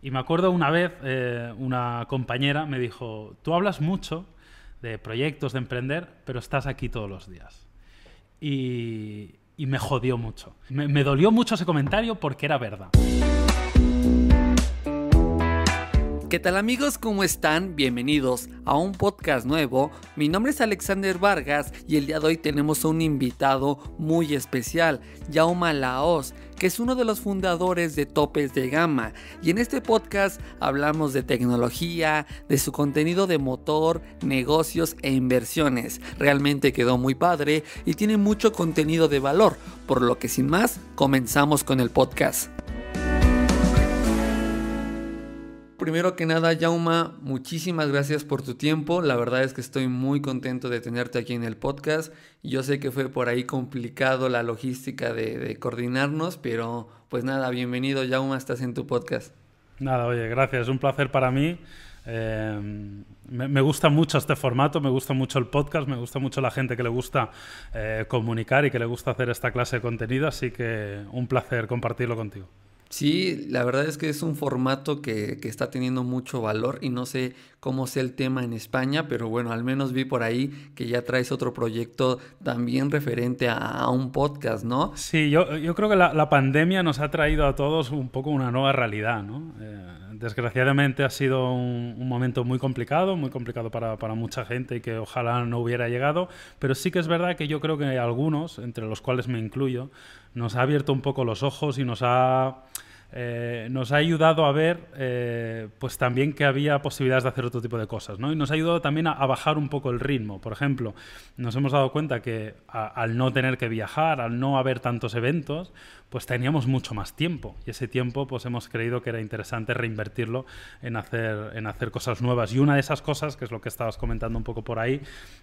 Y me acuerdo una vez, eh, una compañera me dijo, tú hablas mucho de proyectos, de emprender, pero estás aquí todos los días. Y, me jodió mucho. Me, dolió mucho ese comentario porque era verdad. ¿Qué tal amigos? ¿Cómo están? Bienvenidos a un podcast nuevo. Mi nombre es Alexander Vargas y el día de hoy tenemos un invitado muy especial, Jauma Laos, que es uno de los fundadores de Topes de Gama. Y en este podcast hablamos de tecnología, de su contenido de motor, negocios e inversiones. Realmente quedó muy padre y tiene mucho contenido de valor, por lo que sin más, comenzamos con el podcast. primero que nada, Yauma, muchísimas gracias por tu tiempo. La verdad es que estoy muy contento de tenerte aquí en el podcast. Yo sé que fue por ahí complicado la logística de, coordinarnos, pero pues nada, bienvenido Yauma, estás en tu podcast. Nada, oye, gracias, Es un placer para mí. Em, me, gusta mucho este formato, me gusta mucho el podcast, me gusta mucho la gente que le gusta eh, comunicar y que le gusta hacer esta clase de contenido, así que un placer compartirlo contigo. Sí, la verdad es que es un formato que, está teniendo mucho valor y no sé cómo sea el tema en España, pero bueno, al menos vi por ahí que ya traes otro proyecto también referente a, un podcast, ¿no? Sí, yo, creo que la, pandemia nos ha traído a todos un poco una nueva realidad, ¿no? Eh, desgraciadamente ha sido un, momento muy complicado, muy complicado para, para, mucha gente y que ojalá no hubiera llegado, pero sí que es verdad que yo creo que algunos, entre los cuales me incluyo, nos ha abierto un poco los ojos y nos ha eh, nos ha ayudado a ver eh, pues también que había posibilidades de hacer otro tipo de cosas, ¿no? Y nos ha ayudado también a, bajar un poco el ritmo. Por ejemplo, nos hemos dado cuenta que al no tener que viajar, al no haber tantos eventos, pues teníamos mucho más tiempo. Y ese tiempo, pues hemos creído que era interesante reinvertirlo en hacer, en hacer cosas nuevas. Y una de esas cosas, que es lo que estabas comentando un poco por ahí,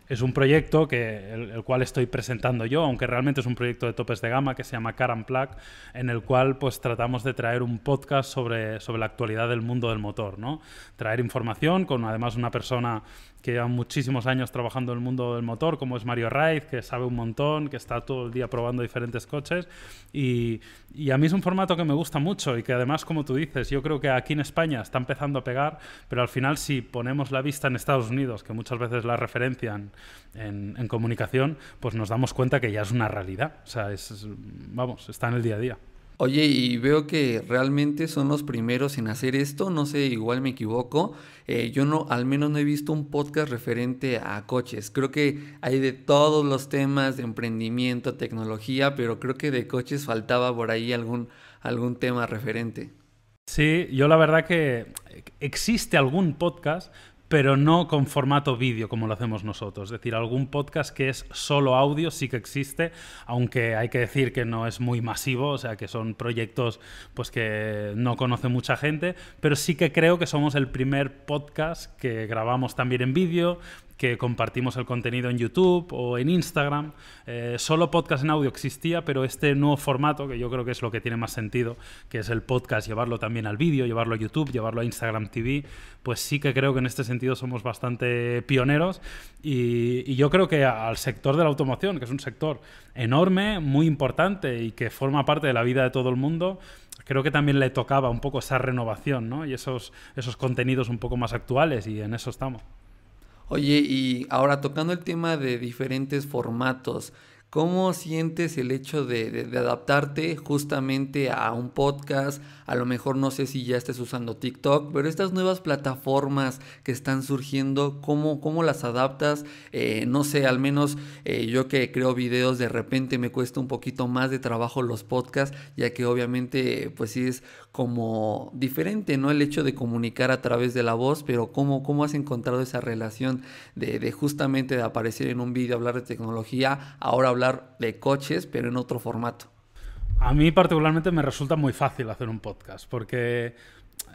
es un proyecto que el, cual estoy presentando yo, aunque realmente es un proyecto de topes de gama que se llama Caram Plug, en el cual pues tratamos de traer un podcast sobre, sobre la actualidad del mundo del motor, ¿no? Traer información con además una persona que lleva muchísimos años trabajando en el mundo del motor, como es Mario Raiz, que sabe un montón, que está todo el día probando diferentes coches. Y, y, a mí es un formato que me gusta mucho y que además, como tú dices, yo creo que aquí en España está empezando a pegar, pero al final si ponemos la vista en Estados Unidos, que muchas veces la referencian en, comunicación, pues nos damos cuenta que ya es una realidad. O sea, es, vamos, está en el día a día. Oye, y veo que realmente son los primeros en hacer esto, no sé, igual me equivoco. Eh, yo no, al menos no he visto un podcast referente a coches. Creo que hay de todos los temas de emprendimiento, tecnología, pero creo que de coches faltaba por ahí algún, algún tema referente. Sí, yo la verdad que existe algún podcast, pero no con formato vídeo como lo hacemos nosotros. Es decir, algún podcast que es solo audio sí que existe, aunque hay que decir que no es muy masivo, o sea que son proyectos pues que no conoce mucha gente, pero sí que creo que somos el primer podcast que grabamos también en vídeo, que compartimos el contenido en YouTube o en Instagram. Eh, solo podcast en audio existía, pero este nuevo formato, que yo creo que es lo que tiene más sentido, que es el podcast, llevarlo también al vídeo, llevarlo a YouTube, llevarlo a Instagram TV, pues sí que creo que en este sentido somos bastante pioneros y, yo creo que al sector de la automoción, que es un sector enorme, muy importante y que forma parte de la vida de todo el mundo, creo que también le tocaba un poco esa renovación y esos, esos contenidos un poco más actuales y en eso estamos. Oye, y ahora tocando el tema de diferentes formatos, ¿Cómo sientes el hecho de, adaptarte justamente a un podcast? A lo mejor no sé si ya estés usando TikTok, pero estas nuevas plataformas que están surgiendo, ¿cómo, las adaptas? Eh, no sé, al menos eh, yo que creo videos, de repente me cuesta un poquito más de trabajo los podcasts, ya que obviamente pues sí es como diferente, ¿no? El hecho de comunicar a través de la voz, pero ¿cómo, cómo has encontrado esa relación de, justamente de aparecer en un vídeo, hablar de tecnología, ahora hablar de coches, pero en otro formato? A mí particularmente me resulta muy fácil hacer un podcast, porque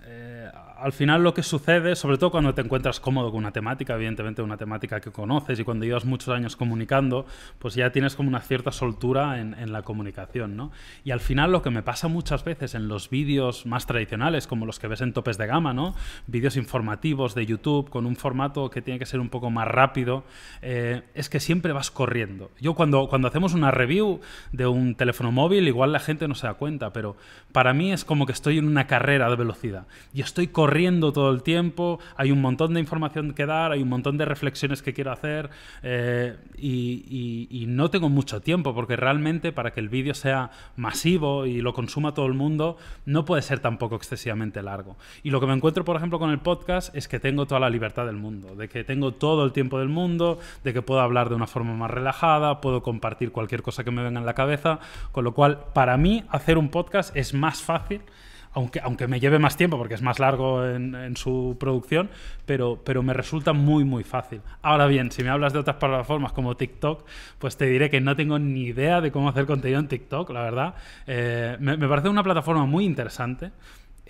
eh, al final lo que sucede, sobre todo cuando te encuentras cómodo con una temática, evidentemente una temática que conoces y cuando llevas muchos años comunicando, pues ya tienes como una cierta soltura en, la comunicación, Y al final lo que me pasa muchas veces en los vídeos más tradicionales, como los que ves en topes de gama, ¿no? Vídeos informativos de YouTube con un formato que tiene que ser un poco más rápido, eh, es que siempre vas corriendo. Yo cuando, cuando hacemos una review de un teléfono móvil, igual la gente no se da cuenta, pero para mí es como que estoy en una carrera de velocidad y estoy corriendo corriendo todo el tiempo, hay un montón de información que dar, hay un montón de reflexiones que quiero hacer eh, y, y, no tengo mucho tiempo porque realmente para que el vídeo sea masivo y lo consuma todo el mundo no puede ser tampoco excesivamente largo. Y lo que me encuentro, por ejemplo, con el podcast es que tengo toda la libertad del mundo, de que tengo todo el tiempo del mundo, de que puedo hablar de una forma más relajada, puedo compartir cualquier cosa que me venga en la cabeza, con lo cual para mí hacer un podcast es más fácil aunque, aunque me lleve más tiempo porque es más largo en, su producción, pero, pero me resulta muy, muy fácil. Ahora bien, si me hablas de otras plataformas como TikTok, pues te diré que no tengo ni idea de cómo hacer contenido en TikTok, la verdad. Eh, me, parece una plataforma muy interesante.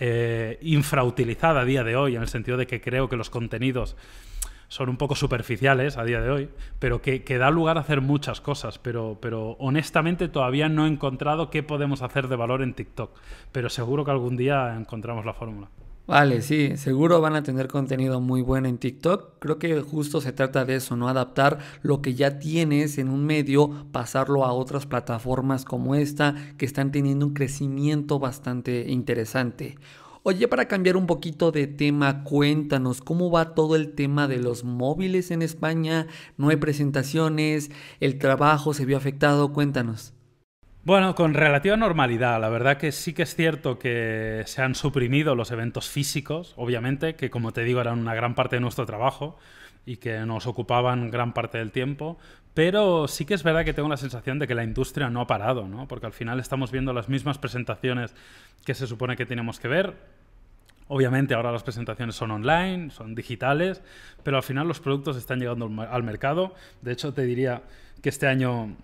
Eh, infrautilizada a día de hoy, en el sentido de que creo que los contenidos son un poco superficiales a día de hoy, pero que, da lugar a hacer muchas cosas. Pero, pero, honestamente todavía no he encontrado qué podemos hacer de valor en TikTok. Pero seguro que algún día encontramos la fórmula. Vale, sí, seguro van a tener contenido muy bueno en TikTok. Creo que justo se trata de eso, ¿no? Adaptar lo que ya tienes en un medio, pasarlo a otras plataformas como esta, que están teniendo un crecimiento bastante interesante. Oye, para cambiar un poquito de tema, cuéntanos cómo va todo el tema de los móviles en España. No hay presentaciones, el trabajo se vio afectado, cuéntanos. Bueno, con relativa normalidad, la verdad que sí que es cierto que se han suprimido los eventos físicos, obviamente, que como te digo eran una gran parte de nuestro trabajo y que nos ocupaban gran parte del tiempo, pero sí que es verdad que tengo la sensación de que la industria no ha parado, ¿no? Porque al final estamos viendo las mismas presentaciones que se supone que tenemos que ver. Obviamente ahora las presentaciones son online, son digitales, pero al final los productos están llegando al mercado. De hecho, te diría que este año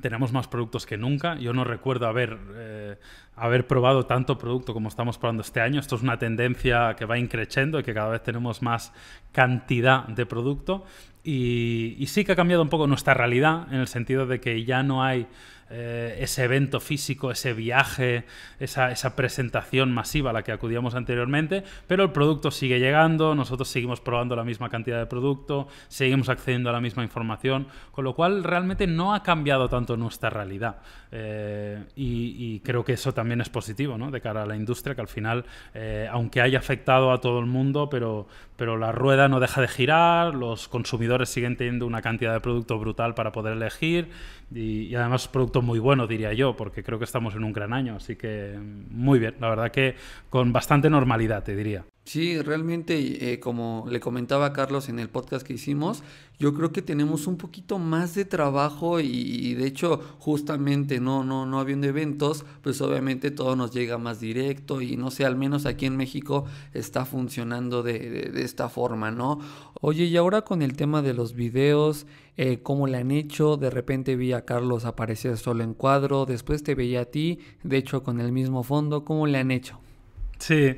tenemos más productos que nunca. Yo no recuerdo haber, eh, haber probado tanto producto como estamos probando este año. Esto es una tendencia que va increciendo y que cada vez tenemos más cantidad de producto. Y, sí que ha cambiado un poco nuestra realidad en el sentido de que ya no hay eh, ese evento físico, ese viaje, esa, esa, presentación masiva a la que acudíamos anteriormente, pero el producto sigue llegando, nosotros seguimos probando la misma cantidad de producto, seguimos accediendo a la misma información, con lo cual realmente no ha cambiado tanto nuestra realidad. Eh, y, creo que eso también es positivo ¿no? de cara a la industria, que al final, eh, aunque haya afectado a todo el mundo, pero, pero la rueda no deja de girar, los consumidores siguen teniendo una cantidad de producto brutal para poder elegir y, además producto muy bueno, diría yo, porque creo que estamos en un gran año, así que mm, muy bien, la verdad que con bastante normalidad, te diría. Sí, realmente, eh, como le comentaba Carlos en el podcast que hicimos, yo creo que tenemos un poquito más de trabajo y, de hecho, justamente no, no, no habiendo eventos, pues obviamente todo nos llega más directo y no sé, al menos aquí en México está funcionando de, de esta forma, ¿no? Oye, y ahora con el tema de los videos eh, cómo le han hecho. De repente vi a Carlos aparecer solo en cuadro, después te veía a ti, de hecho con el mismo fondo, cómo le han hecho. Sí,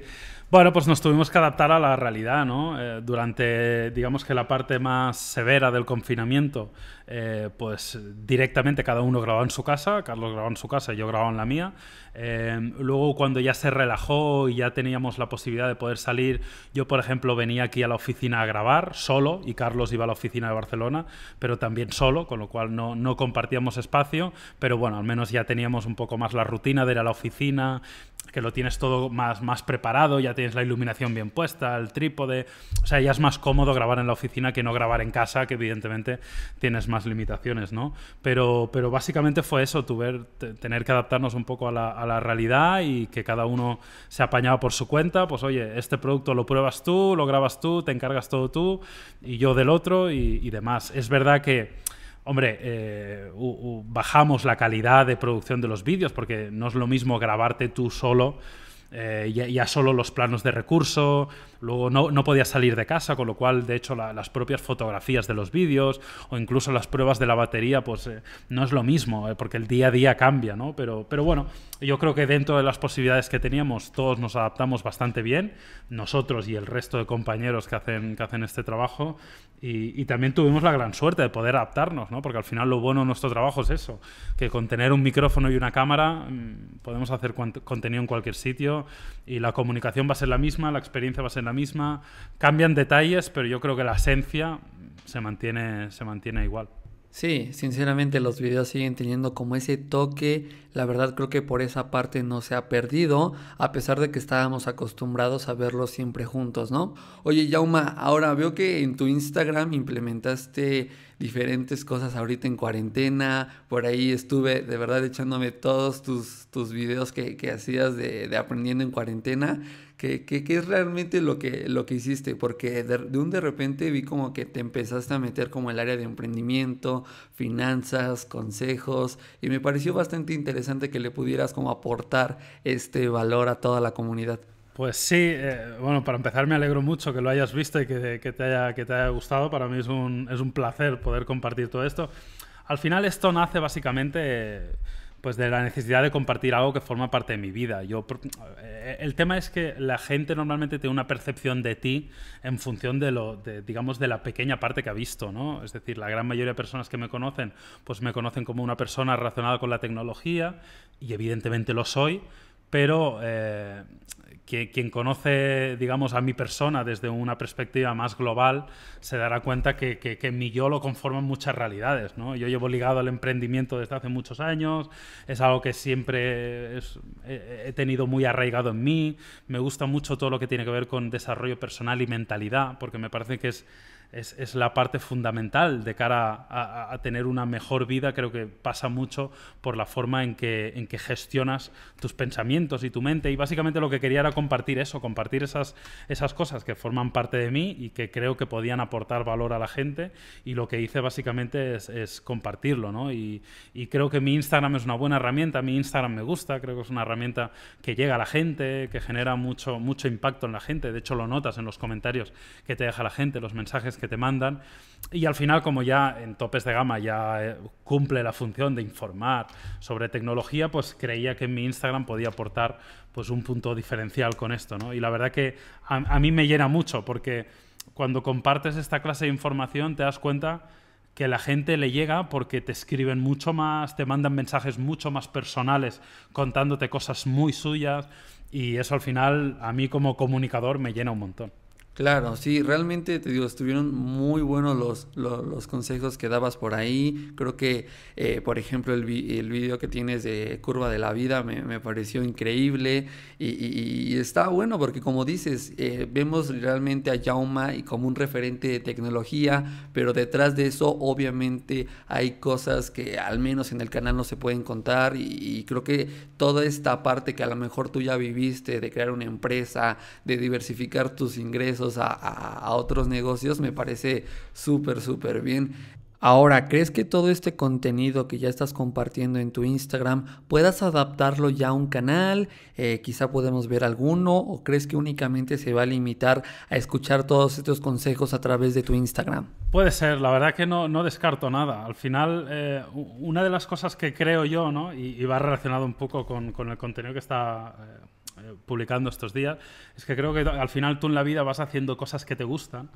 bueno, pues nos tuvimos que adaptar a la realidad, ¿no? Eh, durante, digamos que la parte más severa del confinamiento, eh, pues directamente cada uno grababa en su casa, Carlos grababa en su casa, yo grababa en la mía. Eh, luego cuando ya se relajó y ya teníamos la posibilidad de poder salir, yo por ejemplo venía aquí a la oficina a grabar solo y Carlos iba a la oficina de Barcelona, pero también solo, con lo cual no, no compartíamos espacio, pero bueno, al menos ya teníamos un poco más la rutina de ir a la oficina, que lo tienes todo más, más preparado, ya tienes la iluminación bien puesta, el trípode, o sea, ya es más cómodo grabar en la oficina que no grabar en casa, que evidentemente tienes más limitaciones, ¿no? Pero, pero básicamente fue eso, ver tener que adaptarnos un poco a la, realidad y que cada uno se apañaba por su cuenta, pues oye, este producto lo pruebas tú, lo grabas tú, te encargas todo tú y yo del otro y demás. Es verdad que Hombre, eh, bajamos la calidad de producción de los vídeos porque no es lo mismo grabarte tú solo, eh, y ya, solo los planos de recurso, luego no, no, podías salir de casa, con lo cual, de hecho, las propias fotografías de los vídeos o incluso las pruebas de la batería, pues eh, no es lo mismo porque el día a día cambia, ¿no? Pero, pero bueno, yo creo que dentro de las posibilidades que teníamos todos nos adaptamos bastante bien, nosotros y el resto de compañeros que hacen, que hacen este trabajo, y, también tuvimos la gran suerte de poder adaptarnos, Porque al final lo bueno de nuestro trabajo es eso, que con tener un micrófono y una cámara mm, podemos hacer contenido en cualquier sitio y la comunicación va a ser la misma, la experiencia va a ser la misma, cambian detalles, pero yo creo que la esencia se mantiene, se mantiene igual. Sí, sinceramente los videos siguen teniendo como ese toque, la verdad creo que por esa parte no se ha perdido, a pesar de que estábamos acostumbrados a verlos siempre juntos, ¿no? Oye, Yauma, ahora veo que en tu Instagram implementaste diferentes cosas ahorita en cuarentena. Por ahí estuve de verdad echándome todos tus, tus videos que, que hacías de, de, aprendiendo en cuarentena. que, es realmente lo que, lo que hiciste? Porque de, un de repente vi como que te empezaste a meter como el área de emprendimiento, finanzas, consejos, y me pareció bastante interesante que le pudieras como aportar este valor a toda la comunidad. Pues sí, eh, bueno, para empezar me alegro mucho que lo hayas visto y que, te, haya, gustado. Para mí es un, placer poder compartir todo esto. Al final esto nace básicamente... pues de la necesidad de compartir algo que forma parte de mi vida. Yo, eh, el tema es que la gente normalmente tiene una percepción de ti en función de lo, digamos, de la pequeña parte que ha visto, ¿no? Es decir, la gran mayoría de personas que me conocen, pues me conocen como una persona relacionada con la tecnología y evidentemente lo soy, pero eh, que, quien conoce, digamos, a mi persona desde una perspectiva más global, se dará cuenta que, que, mi yo lo conforman muchas realidades. Yo llevo ligado al emprendimiento desde hace muchos años, es algo que siempre he tenido muy arraigado en mí, me gusta mucho todo lo que tiene que ver con desarrollo personal y mentalidad, porque me parece que es es, la parte fundamental de cara a, tener una mejor vida. Creo que pasa mucho por la forma en que, en que gestionas tus pensamientos y tu mente. Y básicamente lo que quería era compartir eso, compartir esas, esas cosas que forman parte de mí y que creo que podían aportar valor a la gente. Y lo que hice básicamente es, compartirlo. Y, y creo que mi Instagram es una buena herramienta. Mi Instagram me gusta, creo que es una herramienta que llega a la gente, que genera mucho, mucho impacto en la gente. De hecho, lo notas en los comentarios que te deja la gente, los mensajes te mandan. Y al final, como ya en topes de gama ya eh, cumple la función de informar sobre tecnología, pues creía que en mi Instagram podía aportar pues, un punto diferencial con esto. ¿no? Y la verdad que a mí me llena mucho porque cuando compartes esta clase de información te das cuenta que la gente le llega porque te escriben mucho más, te mandan mensajes mucho más personales contándote cosas muy suyas y eso al final a mí como comunicador me llena un montón. Claro, sí, realmente te digo, estuvieron muy buenos los, consejos que dabas por ahí. Creo que, eh, por ejemplo, el, vi, el video que tienes de Curva de la Vida me, pareció increíble y, está bueno porque, como dices, eh, vemos realmente a Jauma y como un referente de tecnología, pero detrás de eso, obviamente, hay cosas que al menos en el canal no se pueden contar y creo que toda esta parte que a lo mejor tú ya viviste de crear una empresa, de diversificar tus ingresos, a, otros negocios, me parece súper, súper bien. Ahora, ¿crees que todo este contenido que ya estás compartiendo en tu Instagram puedas adaptarlo ya a un canal? Eh, quizá podemos ver alguno o crees que únicamente se va a limitar a escuchar todos estos consejos a través de tu Instagram? Puede ser, la verdad que no, no descarto nada. Al final, eh, una de las cosas que creo yo, ¿no? y, va relacionado un poco con, el contenido que está... Eh, publicando estos días, es que creo que al final tú en la vida vas haciendo cosas que te gustan.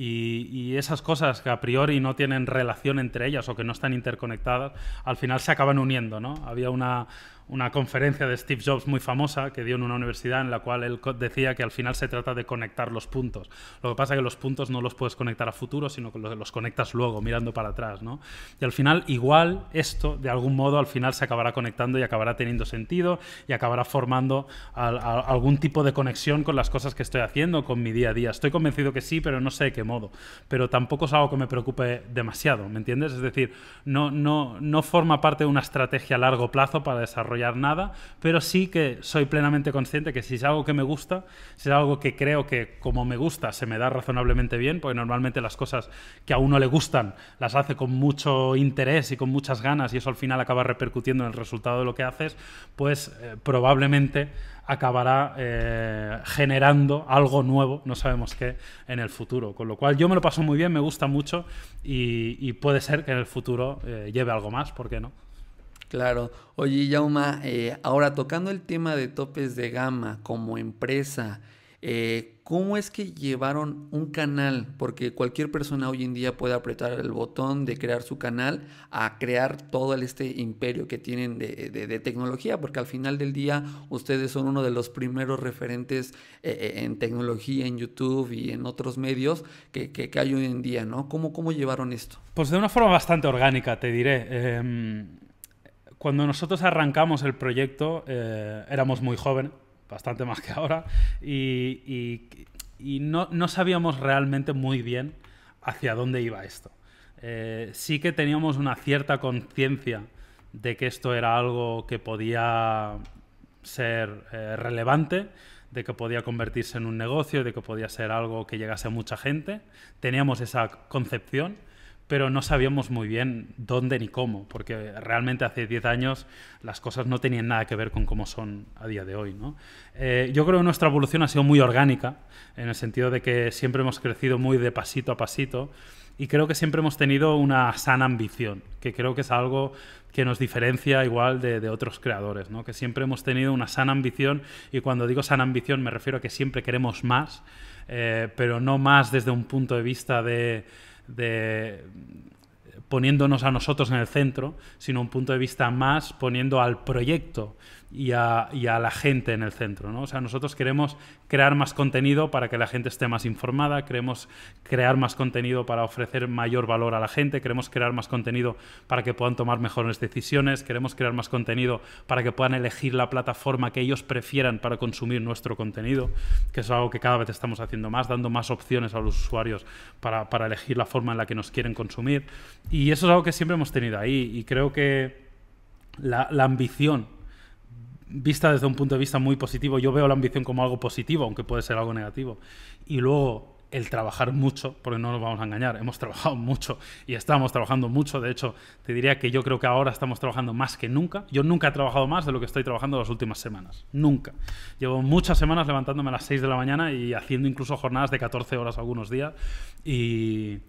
Y, esas cosas que a priori no tienen relación entre ellas o que no están interconectadas, al final se acaban uniendo, ¿no? Había una, una conferencia de Steve Jobs muy famosa que dio en una universidad en la cual él decía que al final se trata de conectar los puntos. Lo que pasa es que los puntos no los puedes conectar a futuro, sino que los conectas luego, mirando para atrás. ¿no? Y al final, igual esto, de algún modo, al final se acabará conectando y acabará teniendo sentido y acabará formando algún tipo de conexión con las cosas que estoy haciendo, con mi día a día. Estoy convencido que sí, pero no sé de qué modo. Pero tampoco es algo que me preocupe demasiado, ¿me entiendes? Es decir, no, no, no forma parte de una estrategia a largo plazo para desarrollar nada, pero sí que soy plenamente consciente que si es algo que me gusta, si es algo que creo que como me gusta se me da razonablemente bien, porque normalmente las cosas que a uno le gustan las hace con mucho interés y con muchas ganas y eso al final acaba repercutiendo en el resultado de lo que haces, pues eh, probablemente acabará eh, generando algo nuevo, no sabemos qué, en el futuro. Con lo cual yo me lo paso muy bien, me gusta mucho y, puede ser que en el futuro eh, lleve algo más, ¿por qué no? Claro. Oye, Yauma, eh, ahora tocando el tema de topes de gama como empresa, eh, ¿cómo es que llevaron un canal? Porque cualquier persona hoy en día puede apretar el botón de crear su canal a crear todo este imperio que tienen de, tecnología, porque al final del día ustedes son uno de los primeros referentes eh, en tecnología, en YouTube y en otros medios que, que, hay hoy en día, ¿no? ¿Cómo, ¿Cómo llevaron esto? Pues de una forma bastante orgánica, te diré. Em, cuando nosotros arrancamos el proyecto, eh, éramos muy jóvenes, bastante más que ahora, y, no, sabíamos realmente muy bien hacia dónde iba esto. Eh, sí que teníamos una cierta conciencia de que esto era algo que podía ser eh, relevante, de que podía convertirse en un negocio, de que podía ser algo que llegase a mucha gente. Teníamos esa concepción, pero no sabíamos muy bien dónde ni cómo, porque realmente hace 10 años las cosas no tenían nada que ver con cómo son a día de hoy. ¿no? Eh, yo creo que nuestra evolución ha sido muy orgánica, en el sentido de que siempre hemos crecido muy de pasito a pasito y creo que siempre hemos tenido una sana ambición, que creo que es algo que nos diferencia igual de, otros creadores, ¿no? que siempre hemos tenido una sana ambición y cuando digo sana ambición me refiero a que siempre queremos más, eh, pero no más desde un punto de vista de de poniéndonos a nosotros en el centro, sino un punto de vista más poniendo al proyecto y a, la gente en el centro. ¿no? O sea, nosotros queremos crear más contenido para que la gente esté más informada, queremos crear más contenido para ofrecer mayor valor a la gente, queremos crear más contenido para que puedan tomar mejores decisiones, queremos crear más contenido para que puedan elegir la plataforma que ellos prefieran para consumir nuestro contenido, que es algo que cada vez estamos haciendo más, dando más opciones a los usuarios para, elegir la forma en la que nos quieren consumir. Y eso es algo que siempre hemos tenido ahí y creo que la, la ambición vista desde un punto de vista muy positivo. Yo veo la ambición como algo positivo, aunque puede ser algo negativo. Y luego el trabajar mucho, porque no nos vamos a engañar, hemos trabajado mucho y estamos trabajando mucho, de hecho te diría que yo creo que ahora estamos trabajando más que nunca, yo nunca he trabajado más de lo que estoy trabajando las últimas semanas, nunca. Llevo muchas semanas levantándome a las 6 de la mañana y haciendo incluso jornadas de 14 horas algunos días y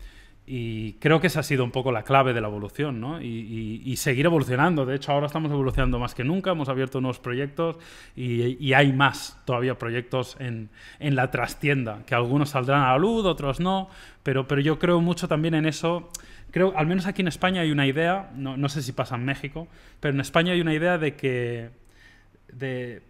y creo que esa ha sido un poco la clave de la evolución, ¿no? Y, seguir evolucionando. De hecho, ahora estamos evolucionando más que nunca, hemos abierto nuevos proyectos y, y hay más todavía proyectos en, en, la trastienda, que algunos saldrán a la luz, otros no, pero, pero yo creo mucho también en eso. Creo, al menos aquí en España hay una idea, no, no sé si pasa en México, pero en España hay una idea de que de,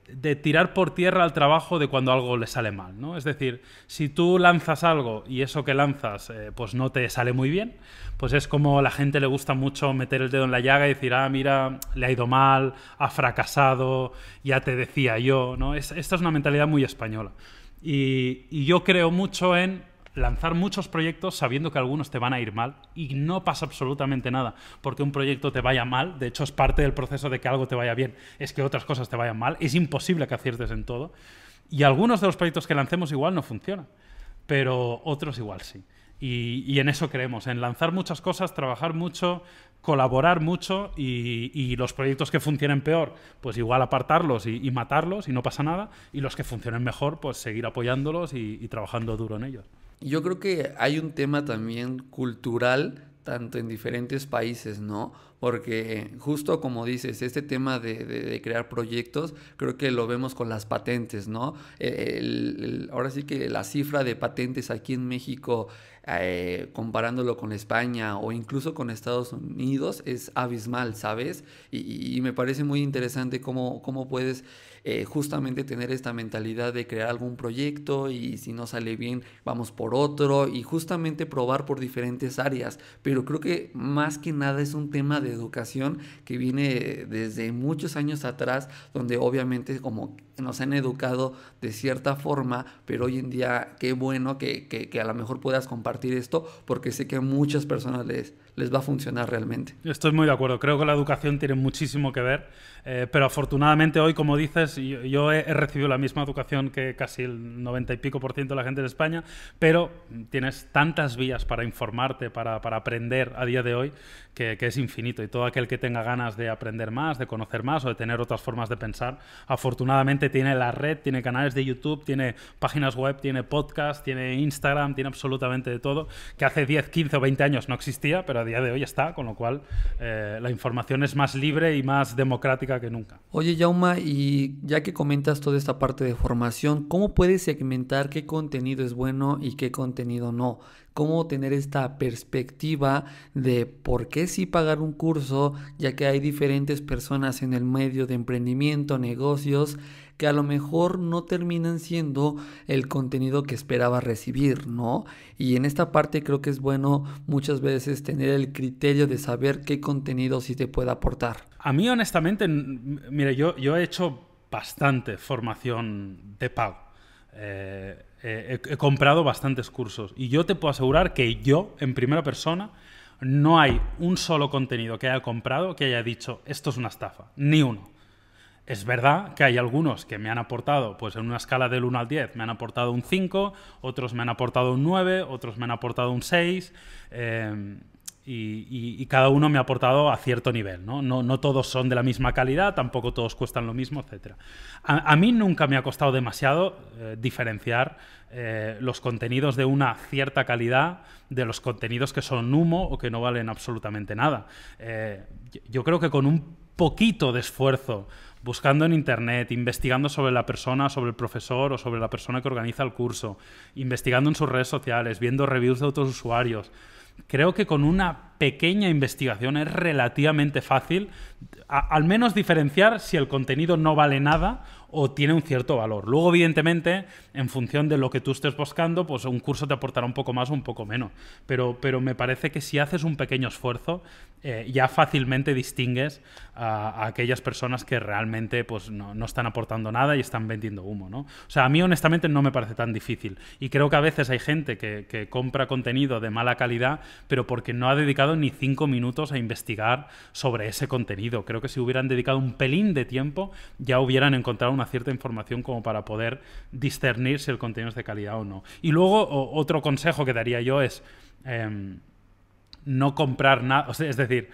tirar por tierra al trabajo de cuando algo le sale mal, ¿no? Es decir, si tú lanzas algo y eso que lanzas eh, pues no te sale muy bien, pues es como a la gente le gusta mucho meter el dedo en la llaga y decir, ah, mira, le ha ido mal, ha fracasado, ya te decía yo, ¿no? Es, esta es una mentalidad muy española. y yo creo mucho en lanzar muchos proyectos sabiendo que algunos te van a ir mal y no pasa absolutamente nada porque un proyecto te vaya mal, de hecho es parte del proceso de que algo te vaya bien, es que otras cosas te vayan mal, es imposible que aciertes en todo y algunos de los proyectos que lancemos igual no funcionan, pero otros igual sí. Y, en eso creemos, en lanzar muchas cosas, trabajar mucho, colaborar mucho y, los proyectos que funcionen peor, pues igual apartarlos y, matarlos y no pasa nada. Y los que funcionen mejor, pues seguir apoyándolos y trabajando duro en ellos. Yo creo que hay un tema también cultural, tanto en diferentes países, ¿no? Porque justo como dices, este tema de, crear proyectos, creo que lo vemos con las patentes, ¿no? ahora sí que la cifra de patentes aquí en México, eh, comparándolo con España o incluso con Estados Unidos, es abismal, ¿sabes? Y, me parece muy interesante cómo, cómo puedes eh, justamente tener esta mentalidad de crear algún proyecto y si no sale bien vamos por otro y justamente probar por diferentes áreas. Pero creo que más que nada es un tema de educación que viene desde muchos años atrás donde obviamente como nos han educado de cierta forma, pero hoy en día qué bueno que, que, a lo mejor puedas compartir esto porque sé que a muchas personas les, les va a funcionar realmente. Estoy muy de acuerdo, creo que la educación tiene muchísimo que ver, eh, pero afortunadamente hoy, como dices, yo, yo he, recibido la misma educación que casi el 90 y pico por ciento de la gente de España, pero tienes tantas vías para informarte, para, para aprender a día de hoy, que, que, es infinito y todo aquel que tenga ganas de aprender más, de conocer más o de tener otras formas de pensar, afortunadamente tiene la red, tiene canales de YouTube, tiene páginas web, tiene podcast, tiene Instagram, tiene absolutamente de todo, que hace 10, 15 o 20 años no existía, pero a día de hoy está, con lo cual eh, la información es más libre y más democrática que nunca. Oye, Jauma, y ya que comentas toda esta parte de formación, ¿cómo puedes segmentar qué contenido es bueno y qué contenido no? cómo tener esta perspectiva de por qué sí pagar un curso, ya que hay diferentes personas en el medio de emprendimiento, negocios, que a lo mejor no terminan siendo el contenido que esperaba recibir, ¿no? Y en esta parte creo que es bueno muchas veces tener el criterio de saber qué contenido sí te puede aportar. A mí honestamente, mire, yo, he hecho bastante formación de pago. Eh, he comprado bastantes cursos y yo te puedo asegurar que yo, en primera persona, no hay un solo contenido que haya comprado que haya dicho esto es una estafa, ni uno es verdad que hay algunos que me han aportado, pues en una escala del 1 al 10, me han aportado un 5, otros me han aportado un 9, otros me han aportado un 6, eh, y, cada uno me ha aportado a cierto nivel. ¿no? ¿no? todos son de la misma calidad, tampoco todos cuestan lo mismo, etc. A, mí nunca me ha costado demasiado eh, diferenciar eh, los contenidos de una cierta calidad de los contenidos que son humo o que no valen absolutamente nada. yo creo que con un poquito de esfuerzo, buscando en internet, investigando sobre la persona, sobre el profesor o sobre la persona que organiza el curso, investigando en sus redes sociales, viendo reviews de otros usuarios. Creo que con una pequeña investigación es relativamente fácil, al menos diferenciar si el contenido no vale nada o tiene un cierto valor. Luego, evidentemente, en función de lo que tú estés buscando, pues un curso te aportará un poco más o un poco menos. Pero, pero me parece que si haces un pequeño esfuerzo, eh, ya fácilmente distingues a, aquellas personas que realmente pues, no, están aportando nada y están vendiendo humo. ¿no? O sea, a mí honestamente no me parece tan difícil. Y creo que a veces hay gente que, que compra contenido de mala calidad, pero porque no ha dedicado ni cinco minutos a investigar sobre ese contenido. Creo que si hubieran dedicado un pelín de tiempo, ya hubieran encontrado cierta información como para poder discernir si el contenido es de calidad o no. Y luego otro consejo que daría yo es em, eh, no comprar nada, es decir,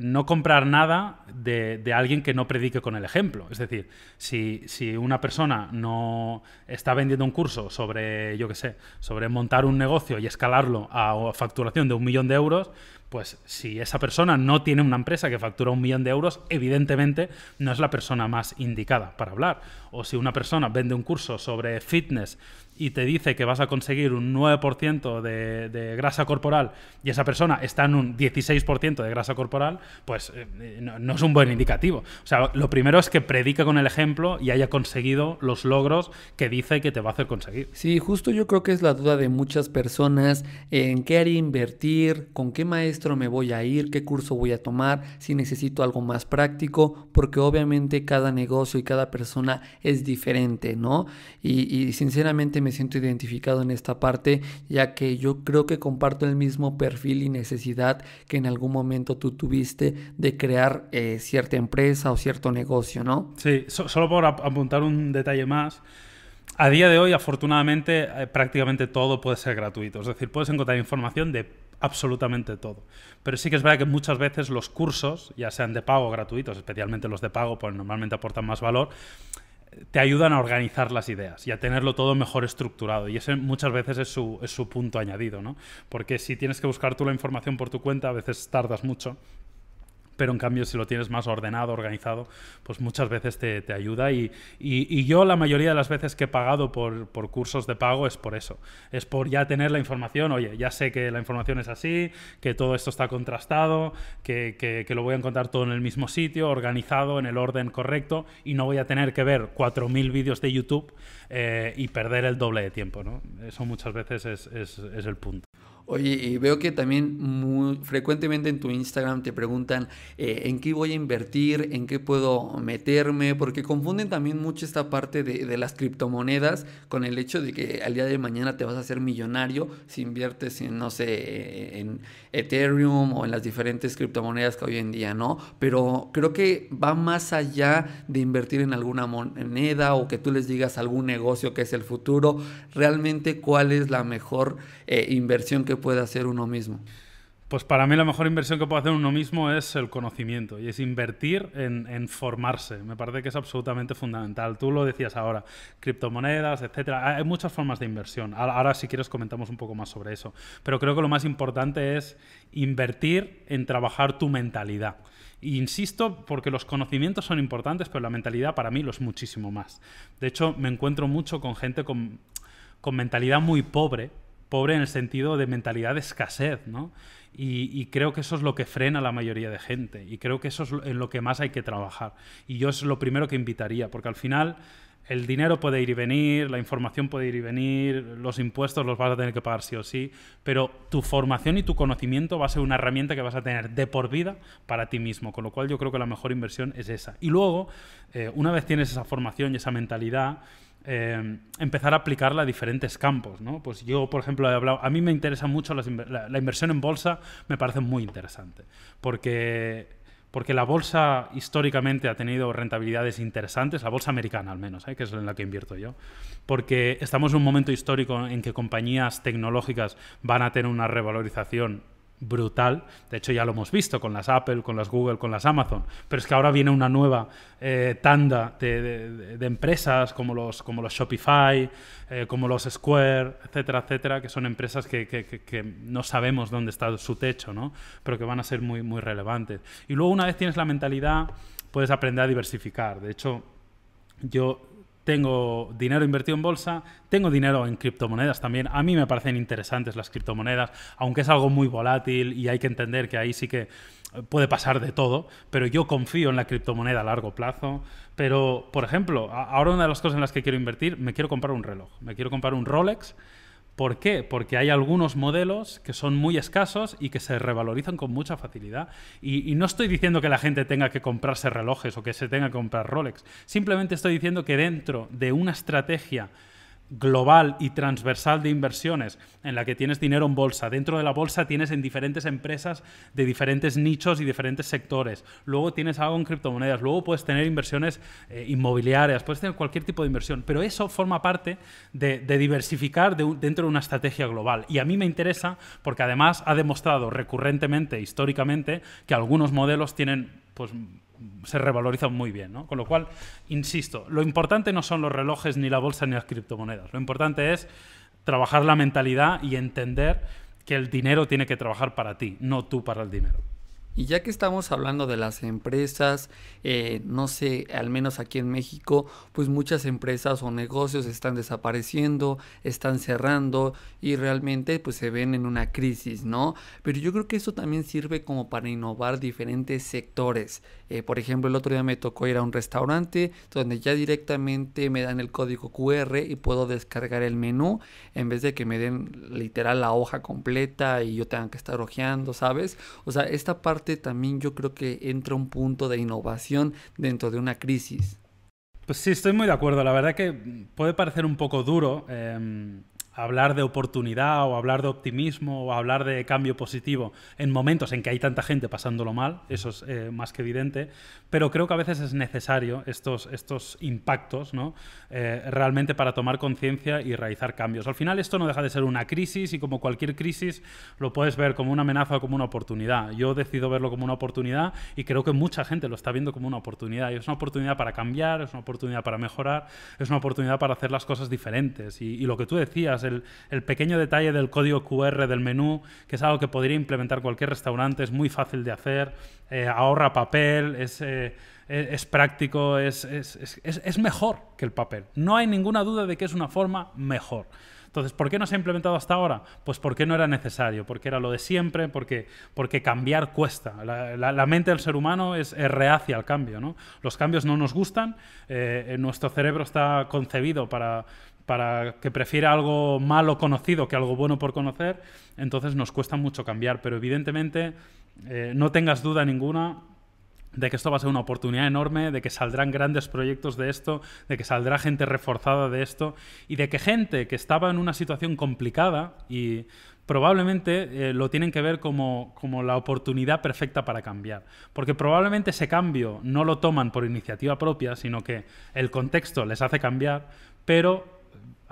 no comprar nada de, alguien que no predique con el ejemplo. Es decir, si, si, una persona no está vendiendo un curso sobre, yo qué sé, sobre montar un negocio y escalarlo a facturación de un millón de euros, pues si esa persona no tiene una empresa que factura un millón de euros, evidentemente no es la persona más indicada para hablar. O si una persona vende un curso sobre fitness y te dice que vas a conseguir un 9% de, de, grasa corporal y esa persona está en un 16% de grasa corporal, pues eh, eh, no, es un buen indicativo. O sea, lo primero es que predica con el ejemplo y haya conseguido los logros que dice que te va a hacer conseguir. Sí, justo yo creo que es la duda de muchas personas en qué haría invertir, con qué maestro me voy a ir, qué curso voy a tomar, si necesito algo más práctico, porque obviamente cada negocio y cada persona es diferente, ¿no? y sinceramente me siento identificado en esta parte, ya que yo creo que comparto el mismo perfil y necesidad que en algún momento tú tuviste de crear eh, cierta empresa o cierto negocio, ¿no? Sí, solo por apuntar un detalle más. A día de hoy, afortunadamente, eh, prácticamente todo puede ser gratuito. Es decir, puedes encontrar información de absolutamente todo. Pero sí que es verdad que muchas veces los cursos, ya sean de pago o gratuitos, especialmente los de pago, pues normalmente aportan más valor, te ayudan a organizar las ideas y a tenerlo todo mejor estructurado. Y ese muchas veces es su, es su punto añadido, ¿no? Porque si tienes que buscar tú la información por tu cuenta, a veces tardas mucho pero en cambio si lo tienes más ordenado, organizado, pues muchas veces te, ayuda. Y, y, yo la mayoría de las veces que he pagado por, cursos de pago es por eso, es por ya tener la información, oye, ya sé que la información es así, que todo esto está contrastado, que, lo voy a encontrar todo en el mismo sitio, organizado, en el orden correcto, y no voy a tener que ver 4.000 vídeos de YouTube eh, y perder el doble de tiempo. Eso muchas veces es el punto. Oye, y veo que también muy frecuentemente en tu Instagram te preguntan eh, en qué voy a invertir, en qué puedo meterme, porque confunden también mucho esta parte de, las criptomonedas con el hecho de que al día de mañana te vas a hacer millonario si inviertes en, no sé, en Ethereum o en las diferentes criptomonedas que hoy en día, ¿no? Pero creo que va más allá de invertir en alguna moneda o que tú les digas algún negocio que es el futuro, realmente cuál es la mejor eh, inversión que puede hacer uno mismo? Pues para mí la mejor inversión que puede hacer uno mismo es el conocimiento y es invertir en, formarse. Me parece que es absolutamente fundamental. Tú lo decías ahora, criptomonedas, etcétera. Hay muchas formas de inversión. Ahora si quieres comentamos un poco más sobre eso. Pero creo que lo más importante es invertir en trabajar tu mentalidad. Insisto, porque los conocimientos son importantes, pero la mentalidad para mí lo es muchísimo más. De hecho, me encuentro mucho con gente con mentalidad muy pobre pobre en el sentido de mentalidad de escasez, ¿no? Y, y, creo que eso es lo que frena a la mayoría de gente y creo que eso es en lo que más hay que trabajar. Y yo es lo primero que invitaría, porque al final el dinero puede ir y venir, la información puede ir y venir, los impuestos los vas a tener que pagar sí o sí, pero tu formación y tu conocimiento va a ser una herramienta que vas a tener de por vida para ti mismo, con lo cual yo creo que la mejor inversión es esa. Y luego, eh, una vez tienes esa formación y esa mentalidad, eh, empezar a aplicarla a diferentes campos. ¿no? Pues yo, por ejemplo, he hablado, a mí me interesa mucho la, la, inversión en bolsa, me parece muy interesante, porque porque la bolsa históricamente ha tenido rentabilidades interesantes, la bolsa americana al menos, ¿eh? que es en la que invierto yo, porque estamos en un momento histórico en que compañías tecnológicas van a tener una revalorización brutal. De hecho, ya lo hemos visto con las Apple, con las Google, con las Amazon. Pero es que ahora viene una nueva eh, tanda de, empresas como los, como los Shopify, eh, como los Square, etcétera, etcétera, que son empresas que, que, no sabemos dónde está su techo, ¿no? Pero que van a ser muy, muy relevantes. Y luego, una vez tienes la mentalidad, puedes aprender a diversificar. De hecho, yo tengo dinero invertido en bolsa, tengo dinero en criptomonedas también. A mí me parecen interesantes las criptomonedas, aunque es algo muy volátil y hay que entender que ahí sí que eh, puede pasar de todo, pero yo confío en la criptomoneda a largo plazo. Pero, por ejemplo, ahora una de las cosas en las que quiero invertir, me quiero comprar un reloj, me quiero comprar un Rolex ¿Por qué? Porque hay algunos modelos que son muy escasos y que se revalorizan con mucha facilidad. Y, no estoy diciendo que la gente tenga que comprarse relojes o que se tenga que comprar Rolex. Simplemente estoy diciendo que dentro de una estrategia global y transversal de inversiones en la que tienes dinero en bolsa. Dentro de la bolsa tienes en diferentes empresas de diferentes nichos y diferentes sectores. Luego tienes algo en criptomonedas. Luego puedes tener inversiones eh, inmobiliarias. Puedes tener cualquier tipo de inversión. Pero eso forma parte de, diversificar dentro de una estrategia global. Y a mí me interesa porque además ha demostrado recurrentemente, históricamente, que algunos modelos tienen pues se revalorizan muy bien. ¿no? Con lo cual, insisto, lo importante no son los relojes, ni la bolsa, ni las criptomonedas. Lo importante es trabajar la mentalidad y entender que el dinero tiene que trabajar para ti, no tú para el dinero. Y ya que estamos hablando de las empresas, eh, no sé, al menos aquí en México, pues muchas empresas o negocios están desapareciendo, están cerrando y realmente pues se ven en una crisis, ¿no? Pero yo creo que eso también sirve como para innovar diferentes sectores. Eh, por ejemplo, el otro día me tocó ir a un restaurante donde ya directamente me dan el código QR y puedo descargar el menú en vez de que me den literal la hoja completa y yo tenga que estar hojeando, ¿sabes? O sea, esta parte también yo creo que entra un punto de innovación dentro de una crisis. Pues sí, estoy muy de acuerdo. La verdad que puede parecer un poco duro. Em, hablar de oportunidad o hablar de optimismo o hablar de cambio positivo en momentos en que hay tanta gente pasándolo mal, eso es eh, más que evidente, pero creo que a veces es necesario estos, estos impactos ¿no? Eh, realmente para tomar conciencia y realizar cambios. Al final esto no deja de ser una crisis y como cualquier crisis lo puedes ver como una amenaza o como una oportunidad. Yo decido verlo como una oportunidad y creo que mucha gente lo está viendo como una oportunidad. Y es una oportunidad para cambiar, es una oportunidad para mejorar, es una oportunidad para hacer las cosas diferentes. Y, y lo que tú decías, el, pequeño detalle del código QR del menú, que es algo que podría implementar cualquier restaurante, es muy fácil de hacer, eh, ahorra papel, es, eh, e, es, práctico, es, es mejor que el papel. No hay ninguna duda de que es una forma mejor. Entonces, ¿por qué no se ha implementado hasta ahora? Pues porque no era necesario, porque era lo de siempre, porque, porque cambiar cuesta. La, mente del ser humano es, reacia al cambio. Los cambios no nos gustan, eh, nuestro cerebro está concebido para para que prefiera algo malo conocido que algo bueno por conocer, entonces nos cuesta mucho cambiar, pero evidentemente eh, no tengas duda ninguna de que esto va a ser una oportunidad enorme, de que saldrán grandes proyectos de esto, de que saldrá gente reforzada de esto y de que gente que estaba en una situación complicada y probablemente eh, lo tienen que ver como, como, la oportunidad perfecta para cambiar. Porque probablemente ese cambio no lo toman por iniciativa propia, sino que el contexto les hace cambiar, pero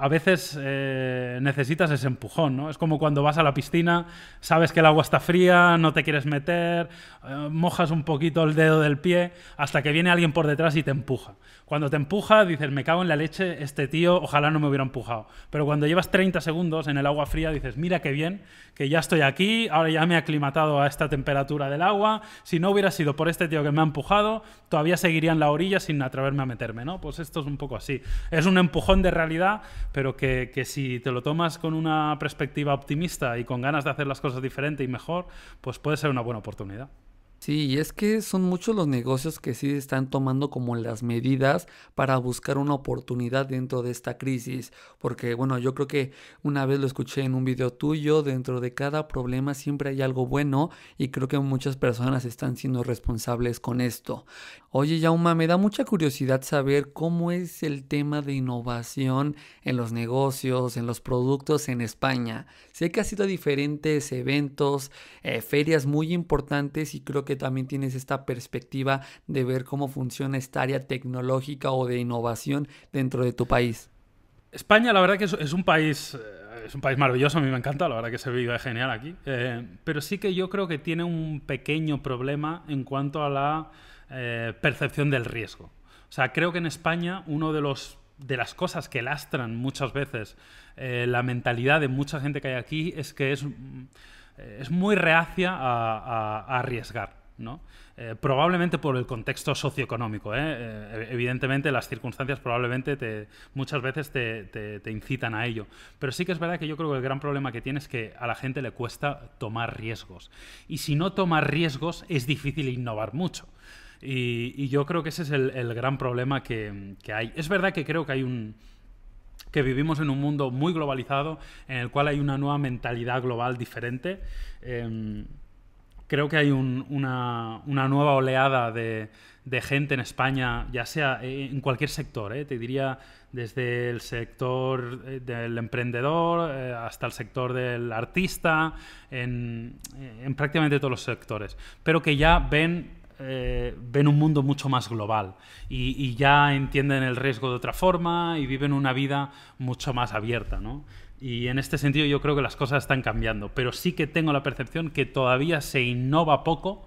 a veces eh, necesitas ese empujón, ¿no? Es como cuando vas a la piscina, sabes que el agua está fría, no te quieres meter, eh, mojas un poquito el dedo del pie, hasta que viene alguien por detrás y te empuja. Cuando te empuja, dices, me cago en la leche, este tío, ojalá no me hubiera empujado. Pero cuando llevas 30 segundos en el agua fría, dices, mira qué bien, que ya estoy aquí, ahora ya me he aclimatado a esta temperatura del agua, si no hubiera sido por este tío que me ha empujado, todavía seguiría en la orilla sin atreverme a meterme, ¿no? Pues esto es un poco así. Es un empujón de realidad pero que, si te lo tomas con una perspectiva optimista y con ganas de hacer las cosas diferente y mejor, pues puede ser una buena oportunidad. Sí, y es que son muchos los negocios que sí están tomando como las medidas para buscar una oportunidad dentro de esta crisis, porque bueno, yo creo que una vez lo escuché en un video tuyo, dentro de cada problema siempre hay algo bueno y creo que muchas personas están siendo responsables con esto. Oye, Yauma, me da mucha curiosidad saber cómo es el tema de innovación en los negocios, en los productos en España. Sé que ha sido diferentes eventos, eh, ferias muy importantes y creo que que también tienes esta perspectiva de ver cómo funciona esta área tecnológica o de innovación dentro de tu país. España, la verdad que es, un país eh, es un país maravilloso, a mí me encanta, la verdad que se vive genial aquí. Eh, pero sí que yo creo que tiene un pequeño problema en cuanto a la eh, percepción del riesgo. O sea, creo que en España uno de los de las cosas que lastran muchas veces la mentalidad de mucha gente que hay aquí es que es, es muy reacia a arriesgar. ¿no? Eh, probablemente por el contexto socioeconómico. ¿eh? Eh, e, evidentemente, las circunstancias probablemente te, muchas veces te, incitan a ello. Pero sí que es verdad que yo creo que el gran problema que tiene es que a la gente le cuesta tomar riesgos. Y si no tomas riesgos, es difícil innovar mucho. Y, yo creo que ese es el, gran problema que, hay. Es verdad que creo que hay un que vivimos en un mundo muy globalizado, en el cual hay una nueva mentalidad global diferente. Em, creo que hay una, nueva oleada de, gente en España, ya sea eh, en cualquier sector, eh, te diría desde el sector eh, del emprendedor hasta el sector del artista, en prácticamente todos los sectores, pero que ya ven eh, ven un mundo mucho más global y, ya entienden el riesgo de otra forma y viven una vida mucho más abierta, ¿no? Y en este sentido yo creo que las cosas están cambiando, pero sí que tengo la percepción que todavía se innova poco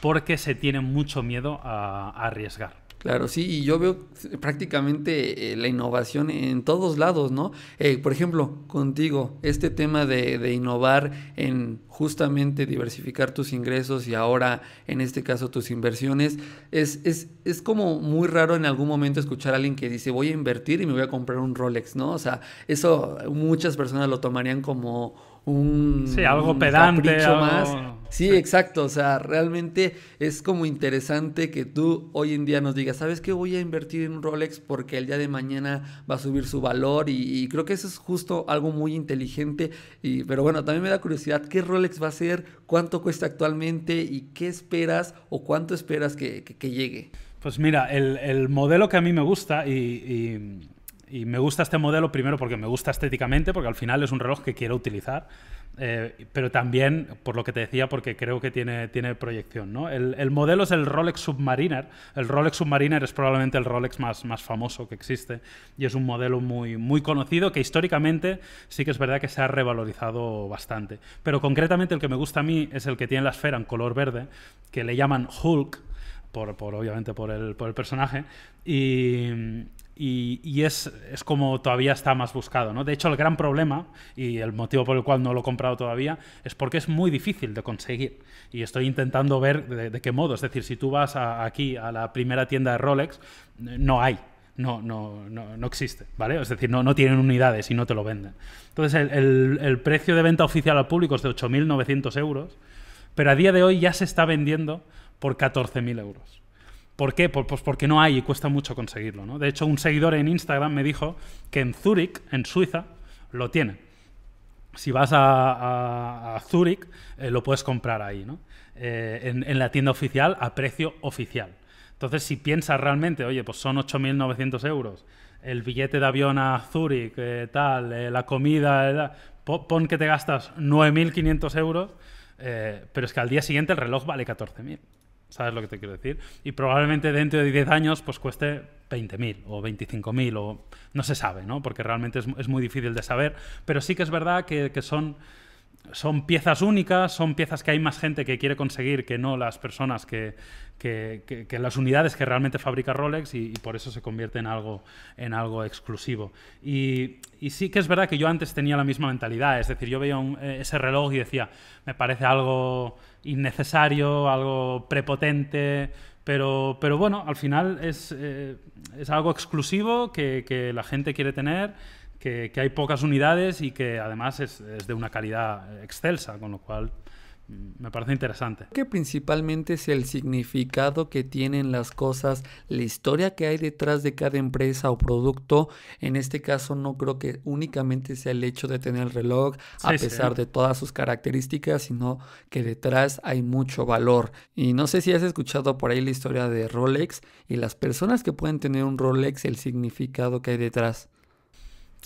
porque se tiene mucho miedo a arriesgar. Claro, sí, y yo veo prácticamente eh, la innovación en todos lados, ¿no? Eh, por ejemplo, contigo, este tema de, de, innovar en justamente diversificar tus ingresos y ahora, en este caso, tus inversiones, es, es, es, como muy raro en algún momento escuchar a alguien que dice, voy a invertir y me voy a comprar un Rolex, ¿no? O sea, eso muchas personas lo tomarían como un... Sí, algo pedante. más. Sí, exacto. O sea, realmente es como interesante que tú hoy en día nos digas, ¿sabes qué? Voy a invertir en un Rolex porque el día de mañana va a subir su valor y, creo que eso es justo algo muy inteligente. Y, pero bueno, también me da curiosidad, ¿qué Rolex va a ser? ¿Cuánto cuesta actualmente? ¿Y qué esperas o cuánto esperas que, llegue? Pues mira, el, modelo que a mí me gusta y y me gusta este modelo primero porque me gusta estéticamente, porque al final es un reloj que quiero utilizar, eh, pero también, por lo que te decía, porque creo que tiene, tiene proyección. El, modelo es el Rolex Submariner. El Rolex Submariner es probablemente el Rolex más, más famoso que existe y es un modelo muy, muy conocido que históricamente sí que es verdad que se ha revalorizado bastante. Pero concretamente el que me gusta a mí es el que tiene la esfera en color verde, que le llaman Hulk. Por, obviamente por el, por el personaje. Y, y, es, es, como todavía está más buscado. ¿no? De hecho, el gran problema, y el motivo por el cual no lo he comprado todavía, es porque es muy difícil de conseguir. Y estoy intentando ver de, qué modo. Es decir, si tú vas aquí a la primera tienda de Rolex, no hay. No, no, no, no existe, ¿vale? Es decir, no, no tienen unidades y no te lo venden. Entonces, el, el precio de venta oficial al público es de 8.900 euros, pero a día de hoy ya se está vendiendo por 14.000 euros. ¿Por qué? Pues porque no hay y cuesta mucho conseguirlo. ¿no? De hecho, un seguidor en Instagram me dijo que en Zurich, en Suiza, lo tiene. Si vas a, a, eh, lo puedes comprar ahí, ¿no? Eh, en, la tienda oficial, a precio oficial. Entonces, si piensas realmente, oye, pues son 8.900 euros, el billete de avión a Zurich, eh, tal, la comida, pon que te gastas 9.500 euros, pero es que al día siguiente el reloj vale 14.000. ¿Sabes lo que te quiero decir? Y probablemente dentro de 10 años pues cueste 20.000 o 25.000 o no se sabe, ¿no? Porque realmente es, muy difícil de saber. Pero sí que es verdad que, son, son, piezas únicas, son piezas que hay más gente que quiere conseguir que no las personas que, las unidades que realmente fabrica Rolex y, por eso se convierte en algo, en algo exclusivo. Y, sí que es verdad que yo antes tenía la misma mentalidad, es decir, yo veía eh, ese reloj y decía, me parece algo innecesario, algo prepotente, pero, pero bueno, al final es, eh, es algo exclusivo que, la gente quiere tener, que, hay pocas unidades y que además es, es de una calidad excelsa, con lo cual Mm, me parece interesante. Que principalmente es el significado que tienen las cosas, la historia que hay detrás de cada empresa o producto. En este caso no creo que únicamente sea el hecho de tener el reloj, a pesar de todas sus características, sino que detrás hay mucho valor. Y no sé si has escuchado por ahí la historia de Rolex y las personas que pueden tener un Rolex, el significado que hay detrás.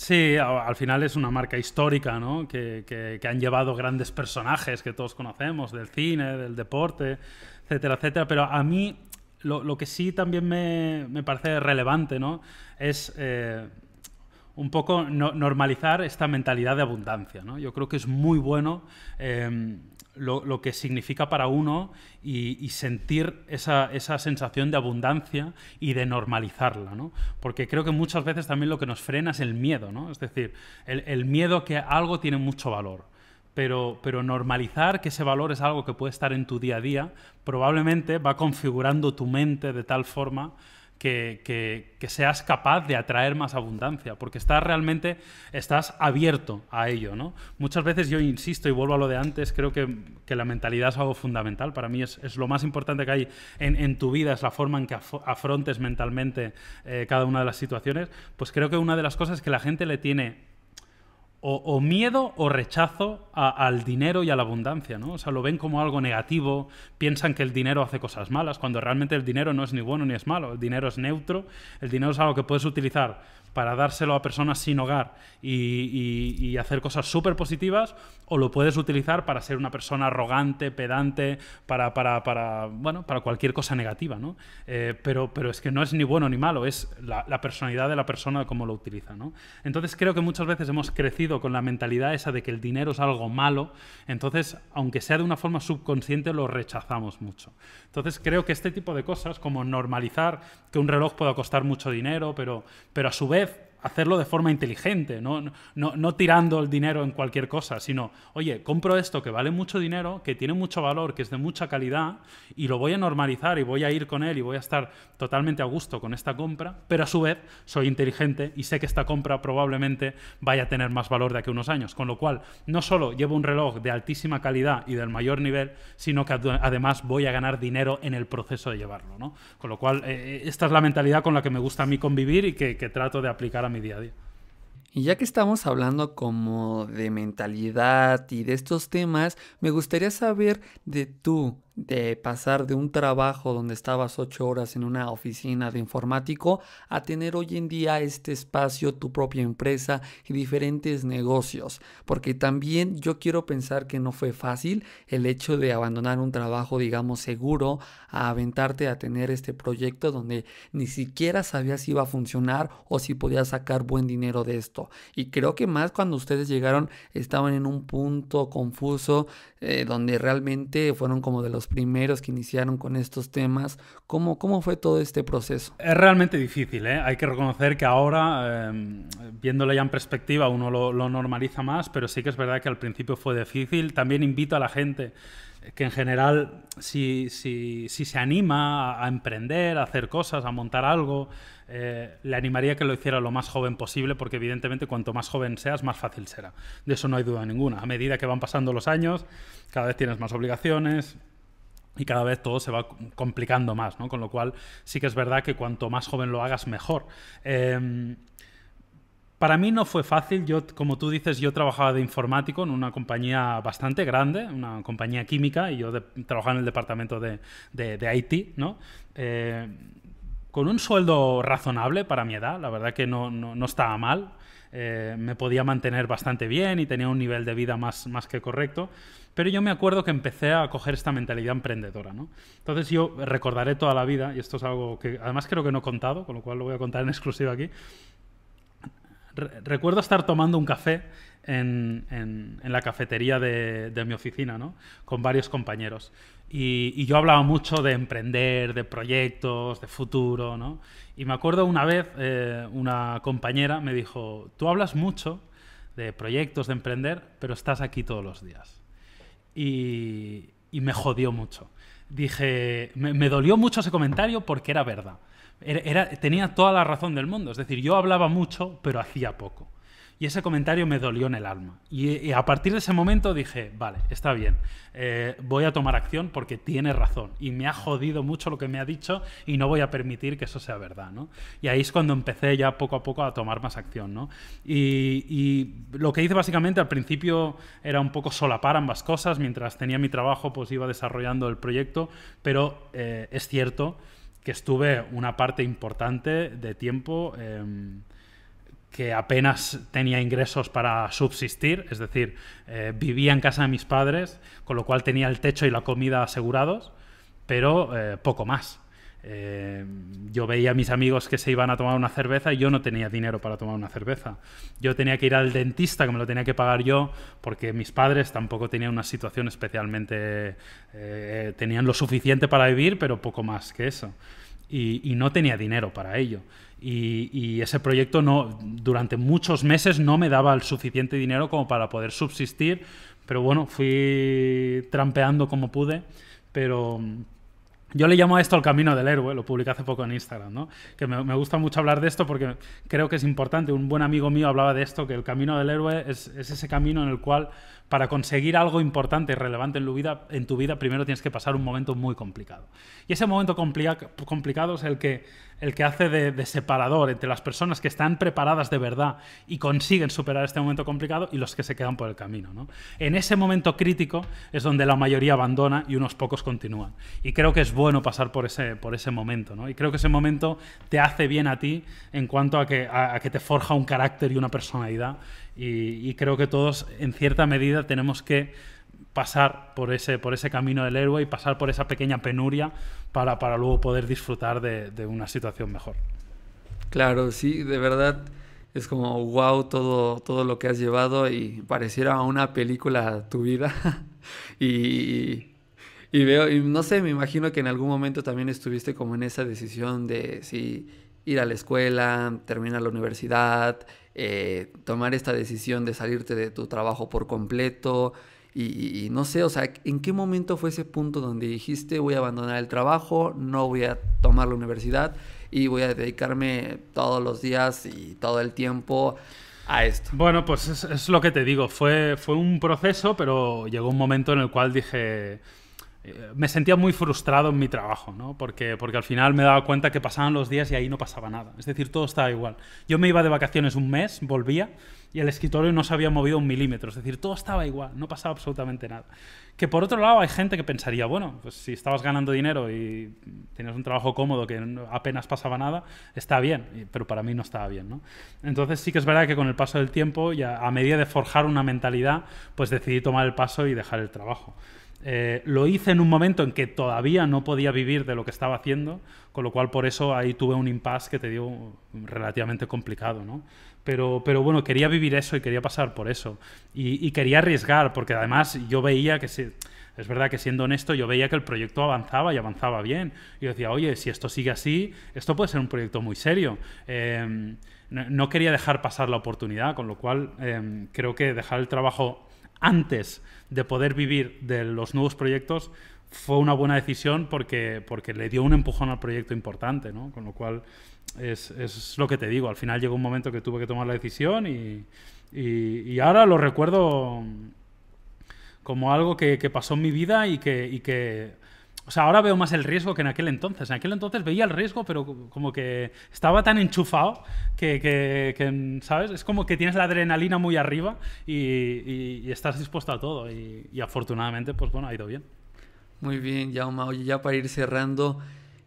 Sí, al final es una marca histórica, ¿no? Que, han llevado grandes personajes que todos conocemos, del cine, del deporte, etcétera, etcétera. Pero a mí lo, que sí también me, parece relevante, ¿no? Es eh, un poco normalizar esta mentalidad de abundancia, ¿no? Yo creo que es muy bueno. Eh, lo, que significa para uno y, sentir esa, sensación de abundancia y de normalizarla, Porque creo que muchas veces también lo que nos frena es el miedo, ¿no? Es decir, el, el miedo que algo tiene mucho valor. Pero, pero, normalizar que ese valor es algo que puede estar en tu día a día, probablemente va configurando tu mente de tal forma que, seas capaz de atraer más abundancia, porque estás realmente, estás abierto a ello, ¿no? Muchas veces yo insisto y vuelvo a lo de antes, creo que, la mentalidad es algo fundamental, para mí es, lo más importante que hay en, tu vida, es la forma en que afrontes mentalmente eh, cada una de las situaciones, pues creo que una de las cosas que la gente le tiene o, miedo o rechazo al dinero y a la abundancia, ¿no? sea, lo ven como algo negativo, piensan que el dinero hace cosas malas, cuando realmente el dinero no es ni bueno ni es malo, el dinero es neutro, el dinero es algo que puedes utilizar para dárselo a personas sin hogar y, hacer cosas súper positivas, o lo puedes utilizar para ser una persona arrogante, pedante, para, bueno, para cualquier cosa negativa, eh, pero, pero es que no es ni bueno ni malo, es la, personalidad de la persona como lo utiliza, Entonces creo que muchas veces hemos crecido con la mentalidad esa de que el dinero es algo malo, entonces, aunque sea de una forma subconsciente, lo rechazamos mucho. Entonces creo que este tipo de cosas, como normalizar que un reloj pueda costar mucho dinero, pero, pero a su vez hacerlo de forma inteligente, ¿no? No, tirando el dinero en cualquier cosa, sino, oye, compro esto que vale mucho dinero, que tiene mucho valor, que es de mucha calidad, y lo voy a normalizar y voy a ir con él y voy a estar totalmente a gusto con esta compra, pero a su vez soy inteligente y sé que esta compra probablemente vaya a tener más valor de aquí a unos años, con lo cual no solo llevo un reloj de altísima calidad y del mayor nivel, sino que además voy a ganar dinero en el proceso de llevarlo, ¿no? Con lo cual, eh, eh, esta es la mentalidad con la que me gusta a mí convivir y que, que trato de aplicar a día a día. Y ya que estamos hablando como de mentalidad y de estos temas, me gustaría saber de tú, de pasar de un trabajo donde estabas ocho horas en una oficina de informático a tener hoy en día este espacio, tu propia empresa y diferentes negocios. Porque también yo quiero pensar que no fue fácil el hecho de abandonar un trabajo, digamos, seguro, a aventarte a tener este proyecto donde ni siquiera sabías si iba a funcionar o si podías sacar buen dinero de esto. Y creo que más cuando ustedes llegaron estaban en un punto confuso eh, donde realmente fueron como de los los primeros que iniciaron con estos temas. ¿Cómo, cómo fue todo este proceso? Es realmente difícil, ¿eh? hay que reconocer que ahora, em, viéndolo ya en perspectiva, uno lo, normaliza más, pero sí que es verdad que al principio fue difícil. También invito a la gente que en general si, se anima a, emprender, a hacer cosas, a montar algo, eh, le animaría que lo hiciera lo más joven posible porque evidentemente cuanto más joven seas, más fácil será. De eso no hay duda ninguna. A medida que van pasando los años, cada vez tienes más obligaciones, y cada vez todo se va complicando más, ¿no? Con lo cual sí que es verdad que cuanto más joven lo hagas, mejor. Em, para mí no fue fácil, yo, como tú dices, yo trabajaba de informático en una compañía bastante grande, una compañía química, y yo trabajaba en el departamento de, de, IT, ¿no? Eh, con un sueldo razonable para mi edad, la verdad que no, no, no estaba mal. Eh, me podía mantener bastante bien y tenía un nivel de vida más, más que correcto. Pero yo me acuerdo que empecé a coger esta mentalidad emprendedora, ¿no? Entonces yo recordaré toda la vida, y esto es algo que además creo que no he contado, con lo cual lo voy a contar en exclusiva aquí. recuerdo estar tomando un café en, la cafetería de, mi oficina, Con varios compañeros. Y, yo hablaba mucho de emprender, de proyectos, de futuro, Y me acuerdo una vez eh, una compañera me dijo, tú hablas mucho de proyectos, de emprender, pero estás aquí todos los días. Y, me jodió mucho. Dije, me, dolió mucho ese comentario porque era verdad. tenía toda la razón del mundo. Es decir, yo hablaba mucho, pero hacía poco. Y ese comentario me dolió en el alma. Y, a partir de ese momento dije, vale, está bien, eh, voy a tomar acción porque tiene razón. Y me ha jodido mucho lo que me ha dicho y no voy a permitir que eso sea verdad. Y ahí es cuando empecé ya poco a poco a tomar más acción. ¿no? Y, lo que hice básicamente al principio era un poco solapar ambas cosas. Mientras tenía mi trabajo, pues iba desarrollando el proyecto. Pero eh, es cierto que estuve una parte importante de tiempo... Em, que apenas tenía ingresos para subsistir, es decir, eh, vivía en casa de mis padres, con lo cual tenía el techo y la comida asegurados, pero eh, poco más. Eh, yo veía a mis amigos que se iban a tomar una cerveza y yo no tenía dinero para tomar una cerveza. Yo tenía que ir al dentista, que me lo tenía que pagar yo, porque mis padres tampoco tenían una situación especialmente... tenían lo suficiente para vivir, pero poco más que eso y, no tenía dinero para ello. Y, ese proyecto no, durante muchos meses no me daba el suficiente dinero como para poder subsistir, pero bueno, fui trampeando como pude, pero yo le llamo a esto el camino del héroe, lo publiqué hace poco en Instagram, Que me, gusta mucho hablar de esto porque creo que es importante. Un buen amigo mío hablaba de esto, que el camino del héroe es, ese camino en el cual para conseguir algo importante y relevante en tu, vida, primero tienes que pasar un momento muy complicado. Y ese momento complicado es el que, el que hace de, separador entre las personas que están preparadas de verdad y consiguen superar este momento complicado y los que se quedan por el camino. En ese momento crítico es donde la mayoría abandona y unos pocos continúan. Y creo que es bueno pasar por ese, por ese momento, ¿no? Y creo que ese momento te hace bien a ti en cuanto a que, a, que te forja un carácter y una personalidad. Y, creo que todos, en cierta medida, tenemos que pasar por ese, por ese camino del héroe y pasar por esa pequeña penuria para, para luego poder disfrutar de, de una situación mejor. Claro, sí, de verdad es como wow todo, todo lo que has llevado y pareciera una película tu vida. y, y veo, y no sé, me imagino que en algún momento también estuviste como en esa decisión de si ir a la escuela, terminar la universidad, eh, tomar esta decisión de salirte de tu trabajo por completo. Y, no sé, o sea, ¿en qué momento fue ese punto donde dijiste voy a abandonar el trabajo, no voy a tomar la universidad y voy a dedicarme todos los días y todo el tiempo a esto? Bueno, pues es, es lo que te digo, fue, fue un proceso, pero llegó un momento en el cual dije, eh, me sentía muy frustrado en mi trabajo, ¿no? Porque, al final me daba cuenta que pasaban los días y ahí no pasaba nada. Es decir, todo estaba igual. Yo me iba de vacaciones un mes, volvía y el escritorio no se había movido un milímetro. Es decir, todo estaba igual, no pasaba absolutamente nada. Que por otro lado hay gente que pensaría, bueno, pues si estabas ganando dinero y tenías un trabajo cómodo que apenas pasaba nada, está bien, pero para mí no estaba bien, Entonces sí que es verdad que con el paso del tiempo y a, a medida de forjar una mentalidad, pues decidí tomar el paso y dejar el trabajo. Eh, lo hice en un momento en que todavía no podía vivir de lo que estaba haciendo, con lo cual por eso ahí tuve un impasse que te dio relativamente complicado, Pero, pero bueno, quería vivir eso y quería pasar por eso. Y, quería arriesgar, porque además yo veía que Es verdad que siendo honesto, yo veía que el proyecto avanzaba y avanzaba bien. Y yo decía, oye, si esto sigue así, esto puede ser un proyecto muy serio. Em, no, quería dejar pasar la oportunidad, con lo cual em, creo que dejar el trabajo antes de poder vivir de los nuevos proyectos fue una buena decisión porque, porque le dio un empujón al proyecto importante, ¿no? Con lo cual es, lo que te digo, al final llegó un momento que tuve que tomar la decisión y, ahora lo recuerdo como algo que, pasó en mi vida y que o sea, ahora veo más el riesgo que en aquel entonces. En aquel entonces veía el riesgo, pero como que estaba tan enchufado que, ¿sabes? Es como que tienes la adrenalina muy arriba y, estás dispuesto a todo. Y, afortunadamente, pues bueno, ha ido bien. Muy bien, ya Oye, ya para ir cerrando,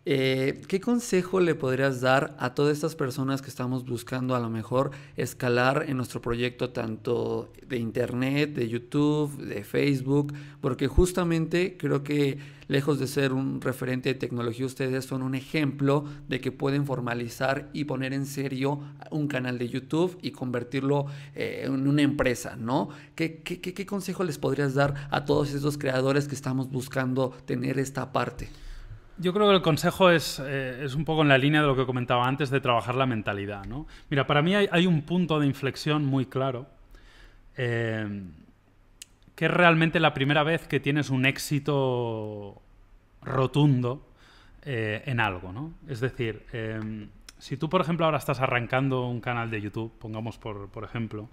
eh, ¿Qué consejo le podrías dar a todas estas personas que estamos buscando a lo mejor escalar en nuestro proyecto tanto de internet, de YouTube, de Facebook? Porque justamente creo que lejos de ser un referente de tecnología, ustedes son un ejemplo de que pueden formalizar y poner en serio un canal de YouTube y convertirlo eh, en una empresa, ¿no? ¿Qué, qué consejo les podrías dar a todos esos creadores que estamos buscando tener esta parte? Yo creo que el consejo eh, es, un poco en la línea de lo que comentaba antes de trabajar la mentalidad. ¿no? Mira, para mí hay, un punto de inflexión muy claro, eh, que es realmente la primera vez que tienes un éxito rotundo eh, en algo. ¿no? Es decir, em, si tú, por ejemplo, ahora estás arrancando un canal de YouTube, pongamos por, por ejemplo,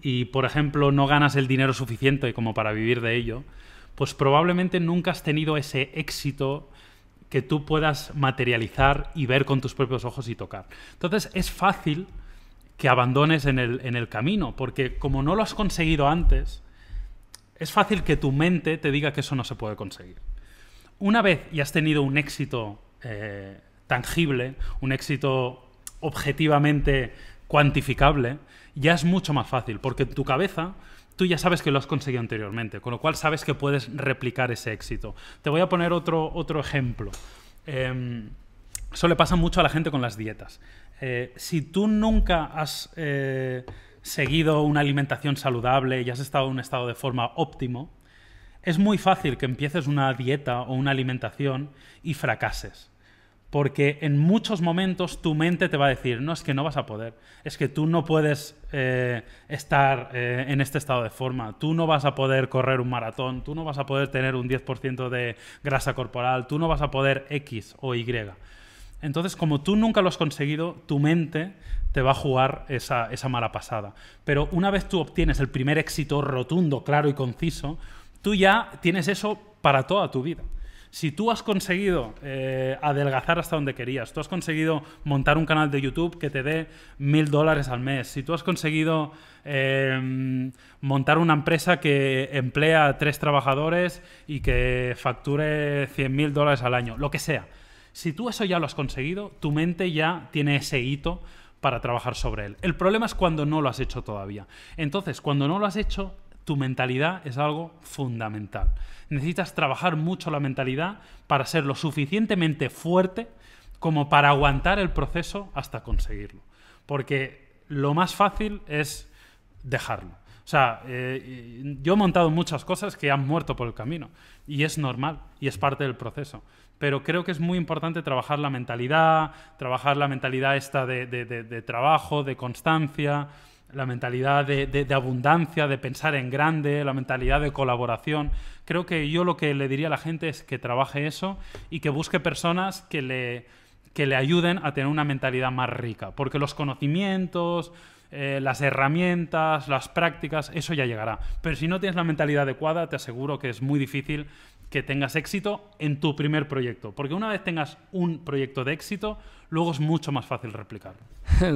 y, por ejemplo, no ganas el dinero suficiente como para vivir de ello, pues probablemente nunca has tenido ese éxito que tú puedas materializar y ver con tus propios ojos y tocar. Entonces es fácil que abandones en el, el camino, porque como no lo has conseguido antes, es fácil que tu mente te diga que eso no se puede conseguir. Una vez ya has tenido un éxito eh, tangible, un éxito objetivamente cuantificable, ya es mucho más fácil, porque tu cabeza tú ya sabes que lo has conseguido anteriormente, con lo cual sabes que puedes replicar ese éxito. Te voy a poner otro, otro ejemplo. Em, eso le pasa mucho a la gente con las dietas. Eh, si tú nunca has eh, seguido una alimentación saludable y has estado en un estado de forma óptimo, es muy fácil que empieces una dieta o una alimentación y fracases porque en muchos momentos tu mente te va a decir, no, es que no vas a poder, es que tú no puedes eh, estar eh, en este estado de forma, tú no vas a poder correr un maratón, tú no vas a poder tener un 10% de grasa corporal, tú no vas a poder X o Y. Entonces, como tú nunca lo has conseguido, tu mente te va a jugar esa mala pasada. Pero una vez tú obtienes el primer éxito rotundo, claro y conciso, tú ya tienes eso para toda tu vida. Si tú has conseguido eh, adelgazar hasta donde querías, tú has conseguido montar un canal de YouTube que te dé mil dólares al mes, si tú has conseguido em, montar una empresa que emplea a tres trabajadores y que facture 100 mil dólares al año, lo que sea. Si tú eso ya lo has conseguido, tu mente ya tiene ese hito para trabajar sobre él. El problema es cuando no lo has hecho todavía. Entonces, cuando no lo has hecho, tu mentalidad es algo fundamental. Necesitas trabajar mucho la mentalidad para ser lo suficientemente fuerte como para aguantar el proceso hasta conseguirlo. Porque lo más fácil es dejarlo. O sea, eh, yo he montado muchas cosas que han muerto por el camino y es normal y es parte del proceso. Pero creo que es muy importante trabajar la mentalidad, trabajar la mentalidad esta de, de trabajo, de constancia, la mentalidad de, abundancia, de pensar en grande, la mentalidad de colaboración. Creo que yo lo que le diría a la gente es que trabaje eso y que busque personas que le, le ayuden a tener una mentalidad más rica, porque los conocimientos... Eh, las herramientas, las prácticas, eso ya llegará. Pero si no tienes la mentalidad adecuada, te aseguro que es muy difícil que tengas éxito en tu primer proyecto. Porque una vez tengas un proyecto de éxito, luego es mucho más fácil replicarlo.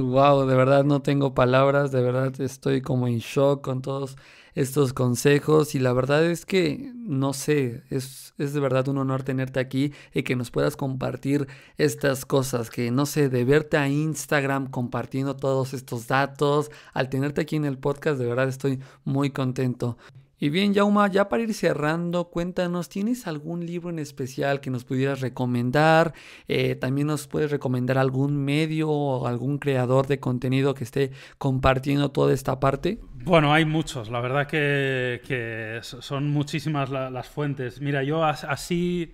wow, de verdad no tengo palabras, de verdad estoy como en shock con todos estos consejos y la verdad es que no sé, es, es de verdad un honor tenerte aquí y que nos puedas compartir estas cosas, que no sé, de verte a Instagram compartiendo todos estos datos, al tenerte aquí en el podcast, de verdad estoy muy contento. Y bien, Yauma, ya para ir cerrando, cuéntanos, ¿tienes algún libro en especial que nos pudieras recomendar? Eh, también nos puedes recomendar algún medio o algún creador de contenido que esté compartiendo toda esta parte. Bueno, hay muchos, la verdad que, son muchísimas las fuentes. Mira, yo así,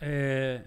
eh,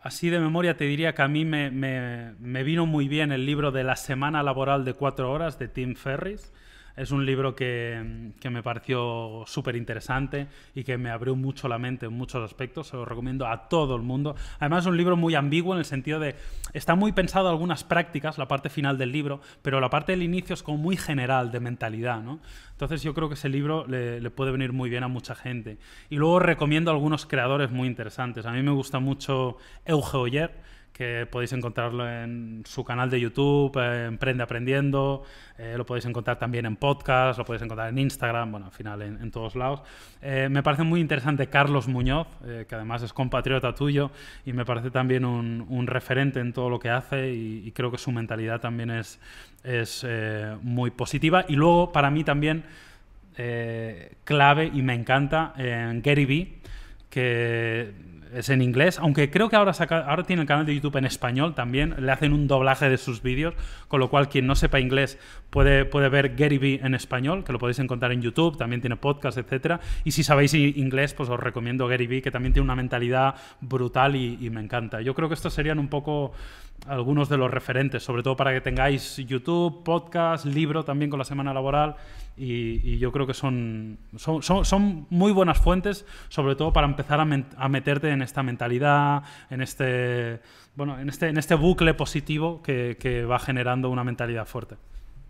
así de memoria te diría que a mí me, me, vino muy bien el libro de La Semana Laboral de Cuatro Horas de Tim Ferris es un libro que, que me pareció súper interesante y que me abrió mucho la mente en muchos aspectos. Se lo recomiendo a todo el mundo. Además, es un libro muy ambiguo en el sentido de. Está muy pensado algunas prácticas, la parte final del libro, pero la parte del inicio es como muy general, de mentalidad, ¿no? Entonces, yo creo que ese libro le, le puede venir muy bien a mucha gente. Y luego recomiendo algunos creadores muy interesantes. A mí me gusta mucho Euge Oyer que podéis encontrarlo en su canal de YouTube, eh, Emprende Aprendiendo, eh, lo podéis encontrar también en podcast, lo podéis encontrar en Instagram, bueno, al final en, todos lados. Eh, me parece muy interesante Carlos Muñoz, que además es compatriota tuyo y me parece también un, referente en todo lo que hace y, creo que su mentalidad también es, es muy positiva. Y luego, para mí también, clave y me encanta, Gary Vee, que es en inglés, aunque creo que ahora, ahora tiene el canal de YouTube en español también, le hacen un doblaje de sus vídeos, con lo cual quien no sepa inglés puede, puede ver Gary Vee en español, que lo podéis encontrar en YouTube, también tiene podcast, etcétera, y si sabéis inglés, pues os recomiendo Gary Vee, que también tiene una mentalidad brutal y, y me encanta. Yo creo que estos serían un poco algunos de los referentes, sobre todo para que tengáis YouTube, podcast, libro también con la semana laboral, y, yo creo que son, muy buenas fuentes, sobre todo para empezar a, meterte en esta mentalidad, en este, bueno, en este, en este bucle positivo que va generando una mentalidad fuerte.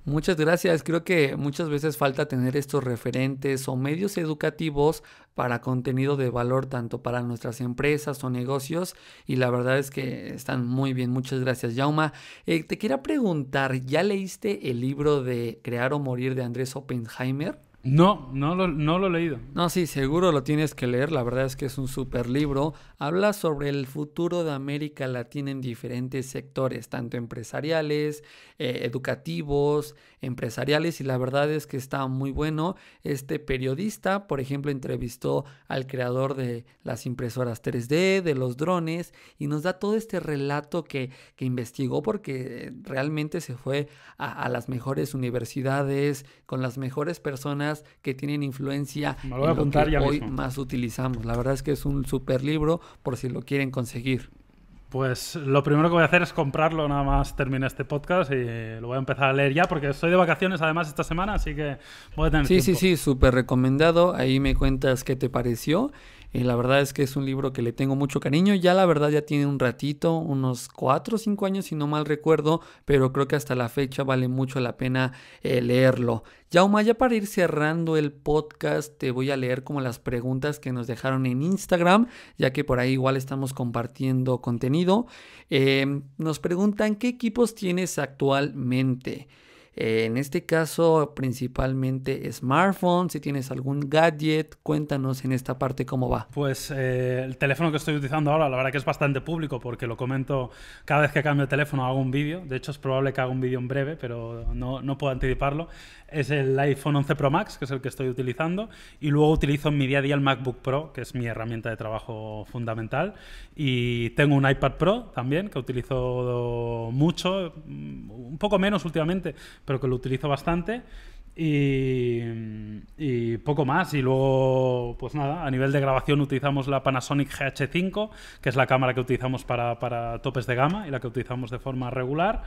Muchas gracias. Creo que muchas veces falta tener estos referentes o medios educativos para contenido de valor tanto para nuestras empresas o negocios y la verdad es que están muy bien. Muchas gracias, Yauma. Eh, te quería preguntar, ¿ya leíste el libro de Crear o Morir de Andrés Oppenheimer? No, no lo, he leído. No, sí, seguro lo tienes que leer. La verdad es que es un super libro. Habla sobre el futuro de América Latina en diferentes sectores, tanto empresariales, eh, educativos, empresariales. Y la verdad es que está muy bueno. Este periodista, por ejemplo, entrevistó al creador de las impresoras 3D, de los drones, y nos da todo este relato que, investigó porque realmente se fue a las mejores universidades, con las mejores personas que tienen influencia que hoy más utilizamos. La verdad es que es un super libro por si lo quieren conseguir. Pues lo primero que voy a hacer es comprarlo nada más termine este podcast y lo voy a empezar a leer ya porque estoy de vacaciones además esta semana, así que voy a tener Sí, sí, sí, súper recomendado. Ahí me cuentas qué te pareció y eh, la verdad es que es un libro que le tengo mucho cariño. Ya la verdad ya tiene un ratito, unos 4 o 5 años si no mal recuerdo, pero creo que hasta la fecha vale mucho la pena eh, leerlo. Yauma, ya para ir cerrando el podcast, te voy a leer como las preguntas que nos dejaron en Instagram, ya que por ahí igual estamos compartiendo contenido. Em, nos preguntan qué equipos tienes actualmente. Eh, en este caso, principalmente smartphone. Si tienes algún gadget, cuéntanos en esta parte cómo va. Pues eh, el teléfono que estoy utilizando ahora, la verdad que es bastante público porque lo comento cada vez que cambio de teléfono, hago un vídeo. De hecho, es probable que haga un vídeo en breve, pero no, no puedo anticiparlo. Es el iPhone 11 Pro Max, que es el que estoy utilizando. Y luego utilizo en mi día a día el MacBook Pro, que es mi herramienta de trabajo fundamental. Y tengo un iPad Pro también, que utilizo mucho, mm, un poco menos últimamente, pero que lo utilizo bastante. Y, poco más. Y luego, pues nada, a nivel de grabación utilizamos la Panasonic GH5, que es la cámara que utilizamos para, para, topes de gama y la que utilizamos de forma regular.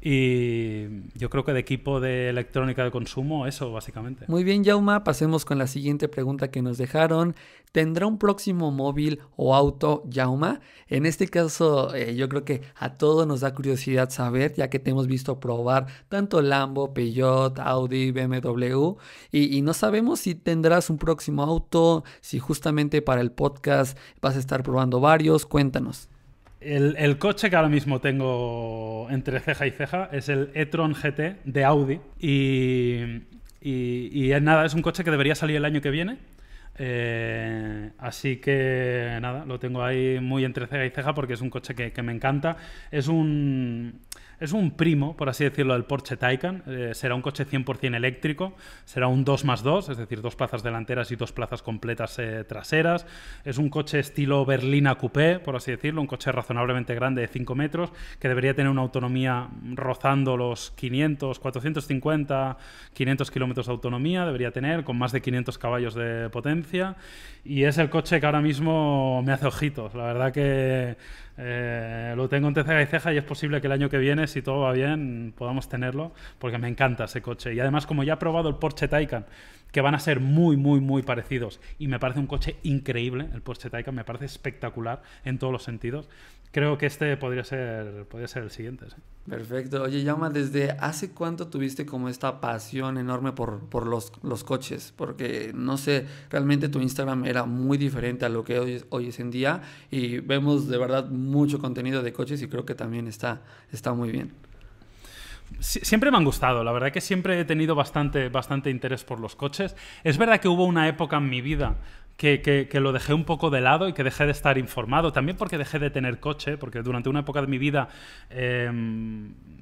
Y yo creo que de equipo de electrónica de consumo, eso básicamente. Muy bien, Yauma, pasemos con la siguiente pregunta que nos dejaron. ¿Tendrá un próximo móvil o auto, Yauma? En este caso, eh, yo creo que a todos nos da curiosidad saber, ya que te hemos visto probar tanto Lambo, Peugeot, Audi, BMW, y no sabemos si tendrás un próximo auto, si justamente para el podcast vas a estar probando varios. Cuéntanos. El, coche que ahora mismo tengo entre ceja y ceja es el e-tron GT de Audi y, y, es nada, es un coche que debería salir el año que viene. Eh, así que nada, lo tengo ahí muy entre ceja y ceja porque es un coche que me encanta. Es un, es un primo, por así decirlo, del Porsche Taycan. Eh, será un coche 100% eléctrico, será un 2 más 2, es decir, dos plazas delanteras y dos plazas completas eh, traseras. Es un coche estilo berlina coupé, por así decirlo, un coche razonablemente grande de 5 metros, que debería tener una autonomía rozando los 500, 450, 500 kilómetros de autonomía, debería tener, con más de 500 caballos de potencia. Y es el coche que ahora mismo me hace ojitos. La verdad que eh, lo tengo entre ceja y ceja y es posible que el año que viene, si todo va bien, podamos tenerlo, porque me encanta ese coche. Y además, como ya he probado el Porsche Taycan, que van a ser muy, muy, muy parecidos, y me parece un coche increíble, el Porsche Taycan me parece espectacular en todos los sentidos, creo que este podría ser, podría ser el siguiente. Perfecto. Oye, Yama, ¿desde hace cuánto tuviste como esta pasión enorme por, por los, los, coches? Porque, no sé, realmente tu Instagram era muy diferente a lo que hoy, hoy es en día y vemos de verdad mucho contenido de coches y creo que también está, está muy bien. Siempre me han gustado, la verdad que siempre he tenido bastante, bastante interés por los coches. Es verdad que hubo una época en mi vida que, lo dejé un poco de lado y que dejé de estar informado. También porque dejé de tener coche, porque durante una época de mi vida eh,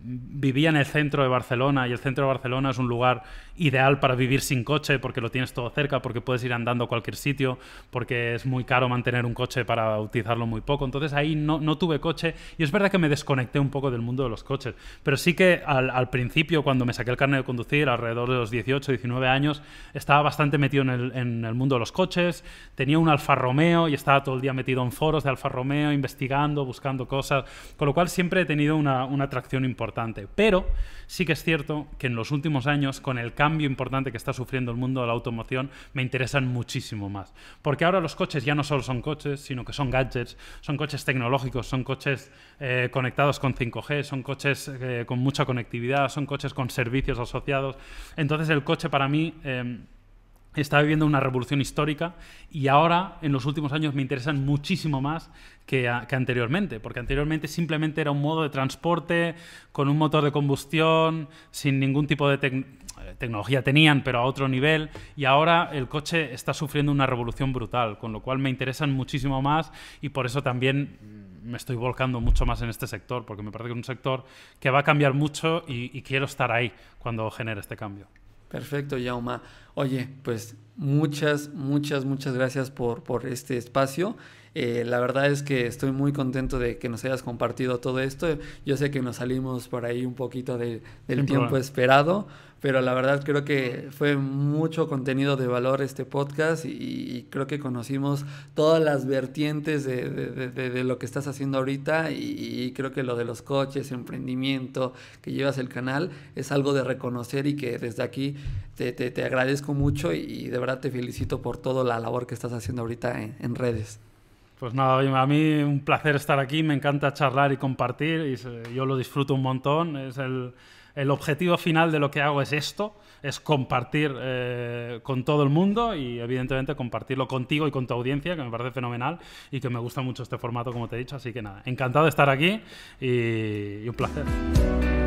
vivía en el centro de Barcelona y el centro de Barcelona es un lugar ideal para vivir sin coche porque lo tienes todo cerca, porque puedes ir andando a cualquier sitio, porque es muy caro mantener un coche para utilizarlo muy poco. Entonces ahí no, no tuve coche y es verdad que me desconecté un poco del mundo de los coches. Pero sí que al, principio, cuando me saqué el carnet de conducir, alrededor de los 18, 19 años, estaba bastante metido en el, en el mundo de los coches, tenía un Alfa Romeo y estaba todo el día metido en foros de Alfa Romeo, investigando, buscando cosas, con lo cual siempre he tenido una, una atracción importante pero sí que es cierto que en los últimos años, con el cambio importante que está sufriendo el mundo de la automoción, me interesan muchísimo más. Porque ahora los coches ya no solo son coches, sino que son gadgets, son coches tecnológicos, son coches eh, conectados con 5G, son coches eh, con mucha conectividad, son coches con servicios asociados. Entonces el coche para mí... Em, está viviendo una revolución histórica y ahora en los últimos años me interesan muchísimo más que, anteriormente, porque anteriormente simplemente era un modo de transporte con un motor de combustión, sin ningún tipo de tecnología tenían, pero a otro nivel, y ahora el coche está sufriendo una revolución brutal, con lo cual me interesan muchísimo más y por eso también me estoy volcando mucho más en este sector, porque me parece que es un sector que va a cambiar mucho y, y quiero estar ahí cuando genere este cambio. Perfecto, Yauma. Oye, pues muchas, muchas, muchas gracias por, por este espacio. Eh, la verdad es que estoy muy contento de que nos hayas compartido todo esto. Yo sé que nos salimos por ahí un poquito del tiempo esperado, pero la verdad creo que fue mucho contenido de valor este podcast y, creo que conocimos todas las vertientes de, lo que estás haciendo ahorita y, creo que lo de los coches, emprendimiento que llevas el canal es algo de reconocer y que desde aquí te, agradezco mucho y, de verdad te felicito por toda la labor que estás haciendo ahorita en, en redes. Pues nada, a mí un placer estar aquí, me encanta charlar y compartir y yo lo disfruto un montón, es el el objetivo final de lo que hago es esto, es compartir eh, con todo el mundo y evidentemente compartirlo contigo y con tu audiencia, que me parece fenomenal y que me gusta mucho este formato, como te he dicho. Así que nada, encantado de estar aquí y, y un placer.